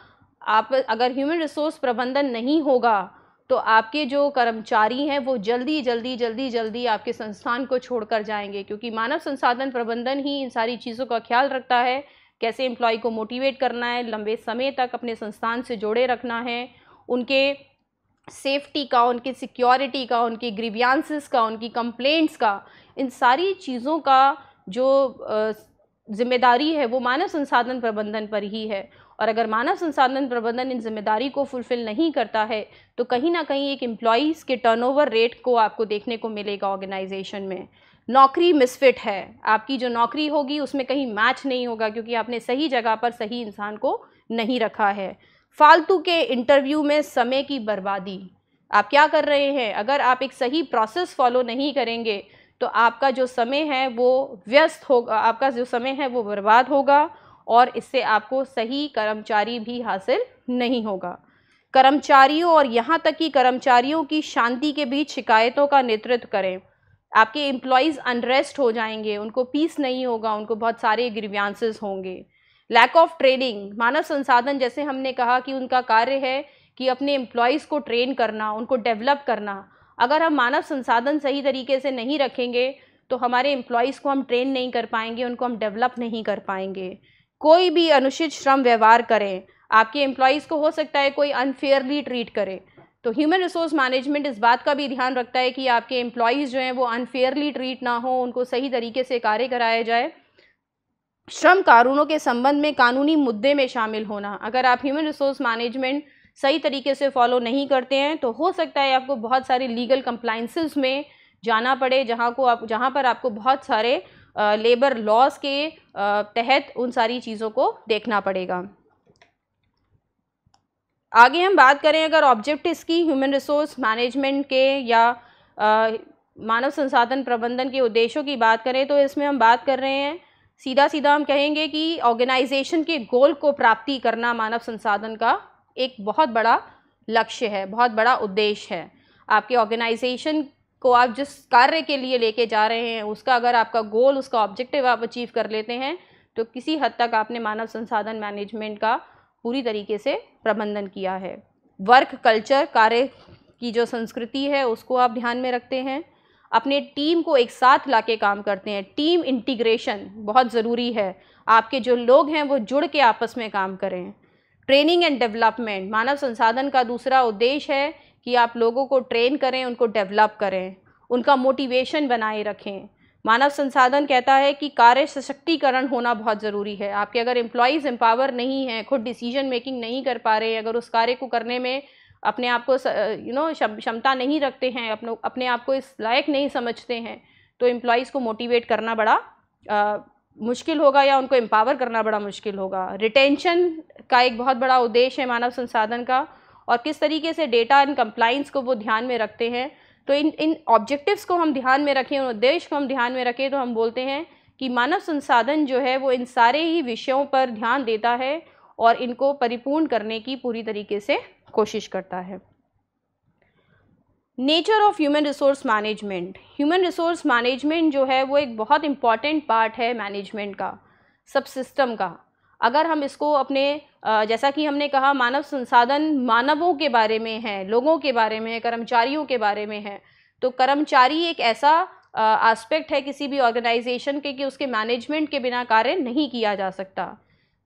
आप अगर ह्यूमन रिसोर्स प्रबंधन नहीं होगा तो आपके जो कर्मचारी हैं वो जल्दी जल्दी जल्दी जल्दी आपके संस्थान को छोड़कर जाएंगे क्योंकि मानव संसाधन प्रबंधन ही इन सारी चीज़ों का ख्याल रखता है कैसे एम्प्लॉय को मोटिवेट करना है लंबे समय तक अपने संस्थान से जोड़े रखना है उनके सेफ्टी का उनकी सिक्योरिटी का उनकी ग्रीवियांसेस का उनकी कंप्लेंट्स का इन सारी चीज़ों का जो जिम्मेदारी है वो मानव संसाधन प्रबंधन पर ही है और अगर मानव संसाधन प्रबंधन इन जिम्मेदारी को फुलफ़िल नहीं करता है तो कहीं ना कहीं एक एम्प्लॉयज़ के टर्नओवर रेट को आपको देखने को मिलेगा ऑर्गेनाइजेशन में नौकरी मिसफिट है आपकी जो नौकरी होगी उसमें कहीं मैच नहीं होगा क्योंकि आपने सही जगह पर सही इंसान को नहीं रखा है फालतू के इंटरव्यू में समय की बर्बादी आप क्या कर रहे हैं अगर आप एक सही प्रोसेस फॉलो नहीं करेंगे तो आपका जो समय है वो व्यस्त होगा आपका जो समय है वो बर्बाद होगा और इससे आपको सही कर्मचारी भी हासिल नहीं होगा कर्मचारियों और यहाँ तक कि कर्मचारियों की शांति के बीच शिकायतों का नेतृत्व करें आपके एम्प्लॉयज़ अनरेस्ट हो जाएंगे उनको पीस नहीं होगा उनको बहुत सारे ग्रीवियांसेस होंगे लैक ऑफ ट्रेनिंग मानव संसाधन जैसे हमने कहा कि उनका कार्य है कि अपने एम्प्लॉयज़ को ट्रेन करना उनको डेवलप करना अगर हम मानव संसाधन सही तरीके से नहीं रखेंगे तो हमारे एम्प्लॉयज़ को हम ट्रेन नहीं कर पाएंगे उनको हम डेवलप नहीं कर पाएंगे कोई भी अनुचित श्रम व्यवहार करें आपके एम्प्लॉयज़ को हो सकता है कोई अनफेयरली ट्रीट करें तो ह्यूमन रिसोर्स मैनेजमेंट इस बात का भी ध्यान रखता है कि आपके एम्प्लॉयज़ जो हैं वो अनफेयरली ट्रीट ना हो उनको सही तरीके से कार्य कराया जाए श्रम कानूनों के संबंध में कानूनी मुद्दे में शामिल होना अगर आप ह्यूमन रिसोर्स मैनेजमेंट सही तरीके से फॉलो नहीं करते हैं तो हो सकता है आपको बहुत सारे लीगल कंप्लाइंसिस में जाना पड़े जहाँ को आप जहाँ पर आपको बहुत सारे लेबर लॉज के तहत उन सारी चीज़ों को देखना पड़ेगा आगे हम बात करें अगर ऑब्जेक्टिव्स की ह्यूमन रिसोर्स मैनेजमेंट के या आ, मानव संसाधन प्रबंधन के उद्देश्यों की बात करें तो इसमें हम बात कर रहे हैं सीधा सीधा हम कहेंगे कि ऑर्गेनाइजेशन के गोल को प्राप्ति करना मानव संसाधन का एक बहुत बड़ा लक्ष्य है बहुत बड़ा उद्देश्य है आपके ऑर्गेनाइजेशन को आप जिस कार्य के लिए लेके जा रहे हैं उसका अगर आपका गोल उसका ऑब्जेक्टिव आप अचीव कर लेते हैं तो किसी हद तक आपने मानव संसाधन मैनेजमेंट का पूरी तरीके से प्रबंधन किया है वर्क कल्चर कार्य की जो संस्कृति है उसको आप ध्यान में रखते हैं अपने टीम को एक साथ ला के काम करते हैं टीम इंटीग्रेशन बहुत ज़रूरी है आपके जो लोग हैं वो जुड़ के आपस में काम करें ट्रेनिंग एंड डेवलपमेंट मानव संसाधन का दूसरा उद्देश्य है कि आप लोगों को ट्रेन करें उनको डेवलप करें उनका मोटिवेशन बनाए रखें मानव संसाधन कहता है कि कार्य सशक्तिकरण होना बहुत ज़रूरी है आपके अगर एम्प्लॉयज़ एम्पावर नहीं हैं खुद डिसीजन मेकिंग नहीं कर पा रहे अगर उस कार्य को करने में अपने आप को यू नो क्षमता नहीं रखते हैं अपने अपने आप को इस लायक नहीं समझते हैं तो एम्प्लॉयज़ को मोटिवेट करना बड़ा आ, मुश्किल होगा या उनको एम्पावर करना बड़ा मुश्किल होगा रिटेंशन का एक बहुत बड़ा उद्देश्य है मानव संसाधन का और किस तरीके से डेटा एंड कंप्लाइंस को वो ध्यान में रखते हैं तो इन इन ऑब्जेक्टिव्स को हम ध्यान में रखें उन उद्देश्य को हम ध्यान में रखें तो हम बोलते हैं कि मानव संसाधन जो है वो इन सारे ही विषयों पर ध्यान देता है और इनको परिपूर्ण करने की पूरी तरीके से कोशिश करता है nature of human resource management human resource management जो है वो एक बहुत इम्पॉर्टेंट पार्ट है मैनेजमेंट का सब सिस्टम का अगर हम इसको अपने जैसा कि हमने कहा मानव संसाधन मानवों के बारे में है लोगों के बारे में है कर्मचारियों के बारे में है तो कर्मचारी एक ऐसा आस्पेक्ट है किसी भी ऑर्गेनाइजेशन के कि उसके मैनेजमेंट के बिना कार्य नहीं किया जा सकता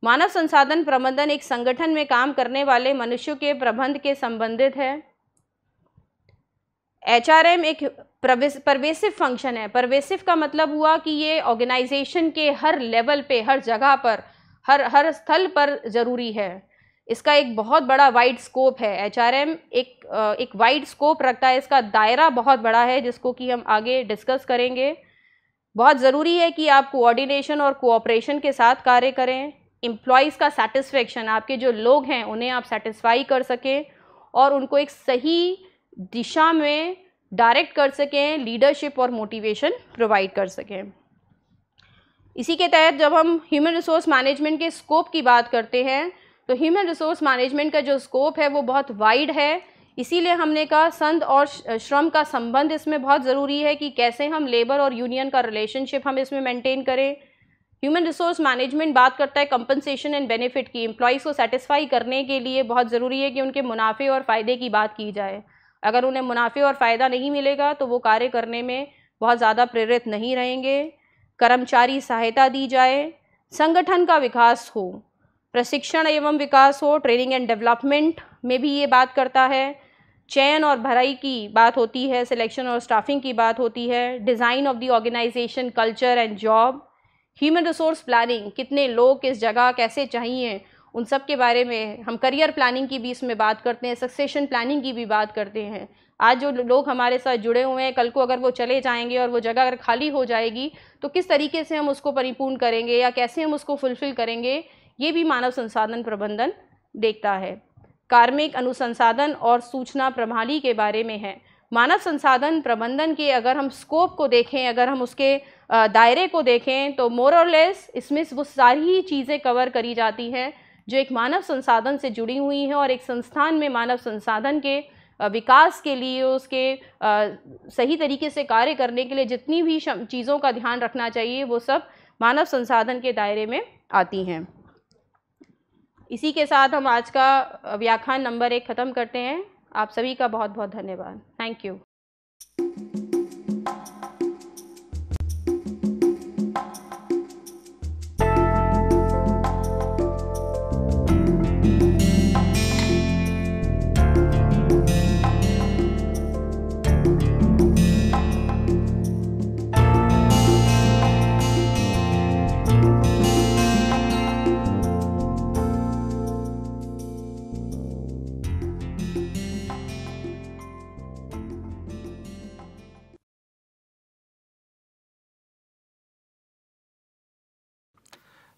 मानव संसाधन प्रबंधन एक संगठन में काम करने वाले मनुष्यों के प्रबंध के संबंधित है एच एक परवेसिव फंक्शन है परवेसिव का मतलब हुआ कि ये ऑर्गेनाइजेशन के हर लेवल पे हर जगह पर हर हर स्थल पर ज़रूरी है इसका एक बहुत बड़ा वाइड स्कोप है एच एक एक वाइड स्कोप रखता है इसका दायरा बहुत बड़ा है जिसको कि हम आगे डिस्कस करेंगे बहुत ज़रूरी है कि आप कोऑर्डिनेशन और कोऑपरेशन के साथ कार्य करें इम्प्लॉयज़ का सेटिस्फेक्शन आपके जो लोग हैं उन्हें आप सेटिस्फाई कर सकें और उनको एक सही दिशा में डायरेक्ट कर सकें लीडरशिप और मोटिवेशन प्रोवाइड कर सकें इसी के तहत जब हम ह्यूमन रिसोर्स मैनेजमेंट के स्कोप की बात करते हैं तो ह्यूमन रिसोर्स मैनेजमेंट का जो स्कोप है वो बहुत वाइड है इसीलिए हमने कहा संत और श्रम का संबंध इसमें बहुत ज़रूरी है कि कैसे हम लेबर और यूनियन का रिलेशनशिप हम इसमें मेंटेन करें ह्यूमन रिसोर्स मैनेजमेंट बात करता है कंपनसेशन एंड बेनिफिट की एम्प्लॉयज़ को सेटिस्फाई करने के लिए बहुत ज़रूरी है कि उनके मुनाफे और फ़ायदे की बात की जाए अगर उन्हें मुनाफे और फ़ायदा नहीं मिलेगा तो वो कार्य करने में बहुत ज़्यादा प्रेरित नहीं रहेंगे कर्मचारी सहायता दी जाए संगठन का विकास हो प्रशिक्षण एवं विकास हो ट्रेनिंग एंड डेवलपमेंट में भी ये बात करता है चयन और भराई की बात होती है सिलेक्शन और स्टाफिंग की बात होती है design of the organisation culture and job human resource planning कितने लोग किस जगह कैसे चाहिए उन सब के बारे में हम करियर प्लानिंग की भी इसमें बात करते हैं सक्सेशन प्लानिंग की भी बात करते हैं आज जो लोग हमारे साथ जुड़े हुए हैं कल को अगर वो चले जाएंगे और वो जगह अगर खाली हो जाएगी तो किस तरीके से हम उसको परिपूर्ण करेंगे या कैसे हम उसको फुलफ़िल करेंगे ये भी मानव संसाधन प्रबंधन देखता है कार्मिक अनुसंसाधन और सूचना प्रणाली के बारे में है मानव संसाधन प्रबंधन के अगर हम स्कोप को देखें अगर हम उसके दायरे को देखें तो मोर और लेस इसमें वो सारी चीज़ें कवर करी जाती हैं जो एक मानव संसाधन से जुड़ी हुई हैं और एक संस्थान में मानव संसाधन के विकास के लिए उसके सही तरीके से कार्य करने के लिए जितनी भी चीज़ों का ध्यान रखना चाहिए वो सब मानव संसाधन के दायरे में आती हैं इसी के साथ हम आज का व्याख्यान नंबर एक ख़त्म करते हैं आप सभी का बहुत बहुत धन्यवाद थैंक यू